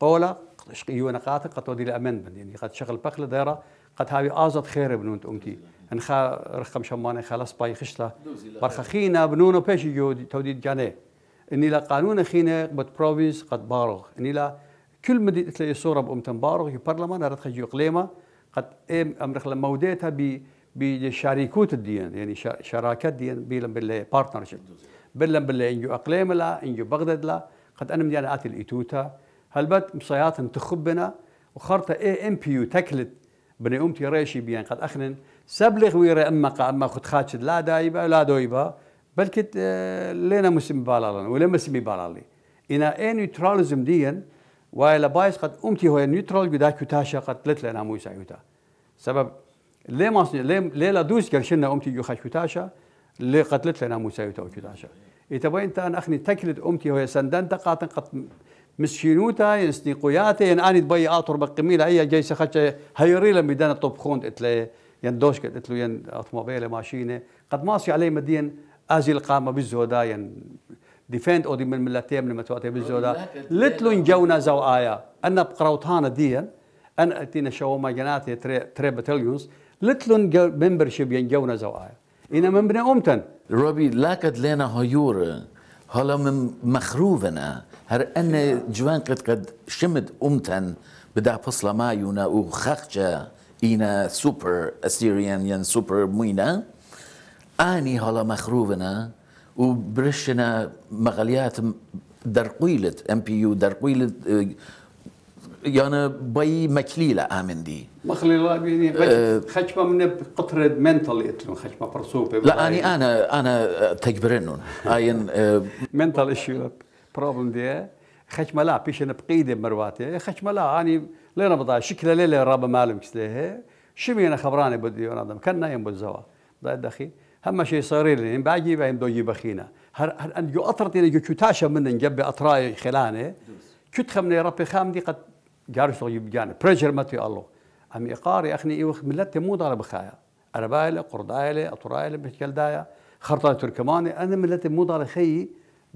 قولا شقيو نقاطة قد ودي الامندمنت يعني قد شغل بخل دايره قد هاوي ازت خير بنونت امتي خا رقم شمانه خلاص باي خشلا خشلة خينا بنونو بيش يو تودي جاني اني لا قانون خينا بت بروفيس قد بارغ اني لا كل مدينة تلاقي صورة بأمتن بارغ يو بارلمان رد خجيو قليمة قد ام امرخ لما وديتها بي بشاريكوت الدين يعني شراكة دين بيلم بالله بارتنرشيب بيلم بالله انجو اقليم لا انجو بغداد لا قد انا مديان يعني اتي الايتوتا بات مصيات تخبنا وخرطة اي ام بيو تكلت بني امتي ريشي بيان قد اخنن سبلغ ويرا اما قا اما خد خاتشد لا دايبه لا دويبه بلكت آه لينا مسلم بالالن ولا مسلمي بالالي انا اي نيوتراليزم دين وايلا بايس قد امتي هو نيوترال قد تاشا قد لتلنا موسى يوتا سبب ليه ما ليه ليه لا دوس قرشنا امتي جو خشو تاشا ليه قتلت لنا موسى يتو كتاشا يتبين انت انا اخني تكلت امتي وهي سندن تقاطن قط مسكينوتا ينسنيقوياتا ين اني دبي اطر بقميلة هي جاي سخشة هيري لما بدنا طبخون اتلا ين دوشك اتلو ين اوتوموبيل ماشينه قد ماسي علي مدين ازي القامه بالزودا ين ديفند اودي من ملتين من متواتي بالزودا لتلون جونا زو ايا انا بقراوتانا ديا ان اتينا ما جناتي تري, تري بتاليونز لتلون ممبرشيب ينجونا زوايا إنا من بنا أمتن روبي لا قد لنا هيور هلا من مخروفنا هر أن جوان قد قد شمد أمتن بدا بصلا مايونا وخخجة إنا سوبر أسيريان ين سوبر مينا آني هلا مخروفنا وبرشنا مغاليات درقويلت ام بي يو درقيلة يعني باي مكليلة آمن دي مخليلة بيني آه، خشمة من قطرة منتال يتلون خشمة برسوبة لا أنا أنا أنا تجبرنون أين منتال إشيو بروبلم دي خشمة لا بيش أنا بقيدة مرواتي خشمة لا أنا لين بضاع شكلة ليلة رابا مالم كسليها شمي أنا خبراني بدي أنا دم كان نايم بالزوا ضاع دخي هما شيء صار لي يعني بعجي بعدين دوجي بخينا هر هر أن جو أطرتي جو كتاشة منن جب أطراي خلانه كتخمني ربي خامدي قد قارشو يبجان بريشر متي الله أم إقاري أخني إيوخ ملتي مو ضرب خايا أربايلة قردايلة أطرايلة بشكل دايا خرطة تركماني أنا ملتي مو ضرب خيي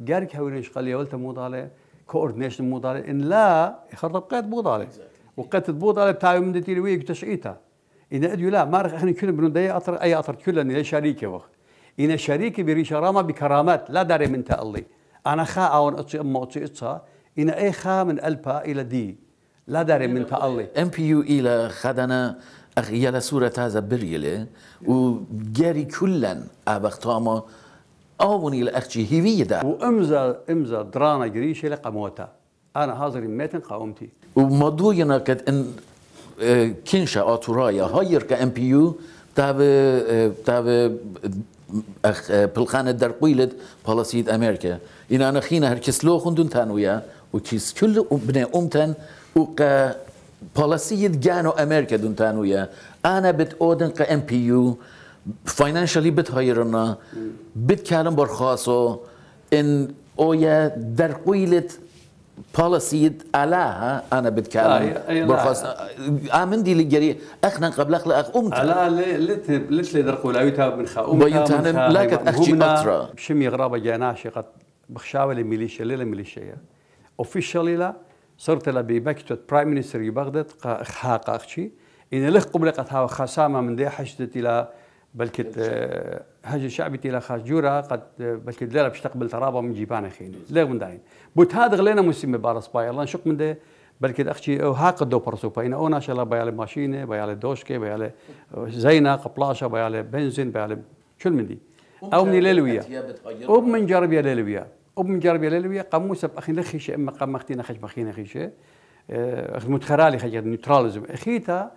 قارك هاولين شقالية ولتا مو ضرب كوردينيشن مو ضرب إن لا خرطة بقيت مو ضرب وقيت مو ضرب تاعي من ديتي ويك تشعيتها إن أديو لا ما رخ أخني كل بنو داي أطر أي أطر كل أني شريكي وخ إن شريكي بريشة راما بكرامات لا داري من تألي أنا خا أون أطي أم أطي إطا إن أي خا من ألبا إلى دي لا داري من تقلي ام بي يو اي لا خدنا يلا سورة هذا بريلة وجاري كلا أبغتاما أوني لأختي هوية دا وإمزا إمزا درانا جريشة لقموتا أنا حاضر ميتن قومتي وموضوعنا كد إن آه، كنشا أتورايا هاير ام بي يو تاب آه، تاب اخ بلخان درقويلة بالاسيد أمريكا إن أنا خينا هركس لو خندون تانويا وكيس كل بني أمتن قا بوليسية گانو امریکا دون تانویا أنا بت أودن قا إم بي يو فاينانشالي بت هيرنا بت بر خاصو إن أويا در قيلة بوليسية علاها أنا بر خاص آمن دي لجري أخنا قبل أخلا أخ أمتا لا لت لت در لا يتاب من خا أمتا لا كت أيوة. أخشي أطرا شمي غرابة جاناشي قد بخشاوة لميليشيا لی ميليشيا اوفيشالي لا صرت لبي بكتة برايم مينستر بغداد خا أخشي إن لخ قبل قتها هاو خسامة من دي حشدت إلى بلكت هج شعبي إلى آه، خاش جورا قد آه، بلكت دلب تقبل ترابا من جيبانا خين نعم. لا من داين بوت هذا غلينا مسلم بارس باي الله شق من دي بلكت أخشي أو قد دو برسو باينا أو ناشا الله بيالي ماشينة بيالي دوشكي بيالي آه، زينة قبلاشة بيالي بنزين بيالي شو من دي أو من ليلويا أو من جربيا ليلويا أم جربي للوية قاموس بأخي لخيشة إما قام مختينا آه، خش بخينا خيشة أخي متخرالي خجر نيوتراليزم أخيتا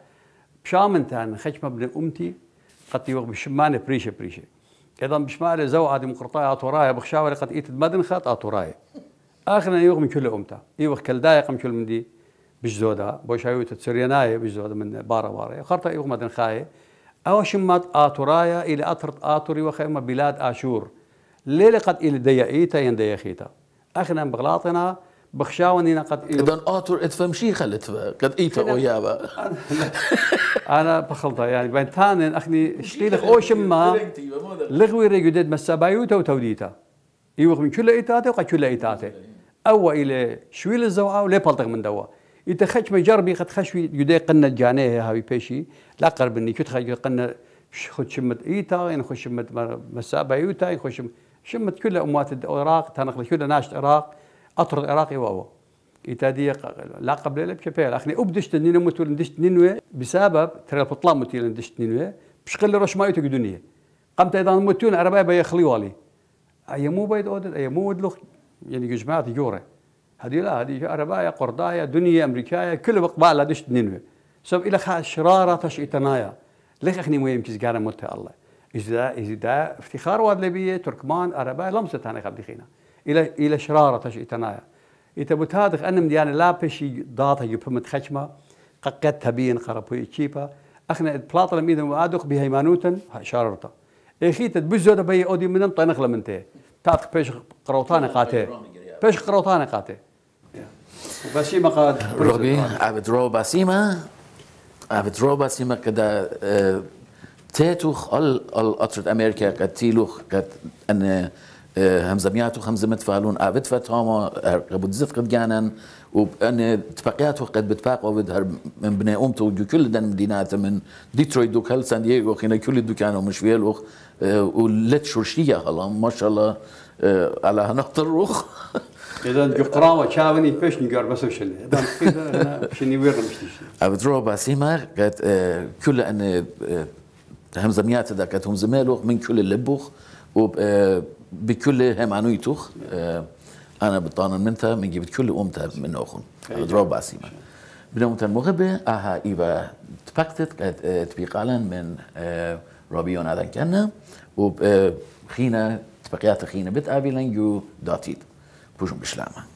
بشامن تان خش مبنى أمتي قد يوق بشمانة بريشة بريشة أيضا بشمالة عادي ديمقراطية أطورايا بخشاوري قد إيت المدن خط أطورايا آخرنا يوق من كل أمتا يوق كل دايق من كل مندي دي بجزودا بوشايوت تسريناية بجزودا من بارا بارا خرطة يوق مدن خاية أو شمات آتورايا إلى أطرت آتوري وخيمة بلاد آشور ليلة قد إلي ديائيتا ين دياخيتا أخنا بغلاطنا بخشاونينا قد إلو إذن آتور إتفهم شي خلت قد إيتا ويابا أنا بخلطة يعني بين ثاني أخني شليلخ أو شما لغوي مسا بايوتا وتوديتا يوغ من كل إيتاتي وقد كل إيتاتي أو إلى شويل الزوعة ولا بلطغ من دوا إذا خش مجربي قد في يدي قنا جانيه هاي بيشي لا قرب مني كنت خش قنا خش شمت إيتا إن يعني خش شمت مسابايوتا إن يعني خش شمت شمت كل اموات العراق تنقل كل ناشط العراق اطرد عراقي واو ايتادي لا قبل لا بشبيل اخني ابدشت نينموت ولندشت نينوي بسبب ترى البطلان موتي لندشت نينوي بشقل رش مايتو قدونيه قمت اذا موتون عربايا بيخلي والي اي مو بيد اودن اي مو ودلخ يعني جماعة جوره هذه لا هذه عربايا قردايا دنيا امريكايا كل بقبال دشت نينوي سب الى شراره تش تنايا ليش اخني مهم كيز قانا موتها الله اذا اذا افتخار وادلبيه تركمان عربه لمسه تاني قبل خينا الى الى شراره تش اتنايا إتا بتادخ أنم مديان لا بشي ضاطه يفهم خشمه قد تبين قربوي تشيبا اخنا بلاطه لميد وادخ بهيمانوتا شرارته اخي تبزو دبي اودي من طنخ لمنته تاتخ بيش قروطانه قاته بيش قروطانه قاته بسيمة قاد روبي عبد رو بسيمة عبد رو بسيمة كده آه، تاتوخ ال ال القطرة أمريكا قد تيلوخ قد أن آه، همزمياتو خمزة فالون ابد فتاما آه، قبود زفق جانن وأن تبقياتو قد بتفاق وبد هر من بني أمتو جو كل دن مدينات من ديترويت دوك هل سان دييغو خينا كل دوكان ومش فيلوخ آه، ولت شرشية هلا ما شاء الله على هنقطر روخ إذا جقراوة كاوني فيش نقار بس وشلي اللي إذا شني ويرنا مش تشي أبترو باسيما قد كل أن هم زمیات دکت هم زمالوخ من كل اللبوخ وبكل آه، هم عنويتوخ آه، أنا بطانن منتا من جبت كل أمتا من أخون أخن أضرب بعسيمة بنومتا مغبة أها إيبا تبكتت آه، تبيقالا من ربيون هذا كنا وخينا تبقيات خينا بتقابلن جو داتيد بوشم بشلامه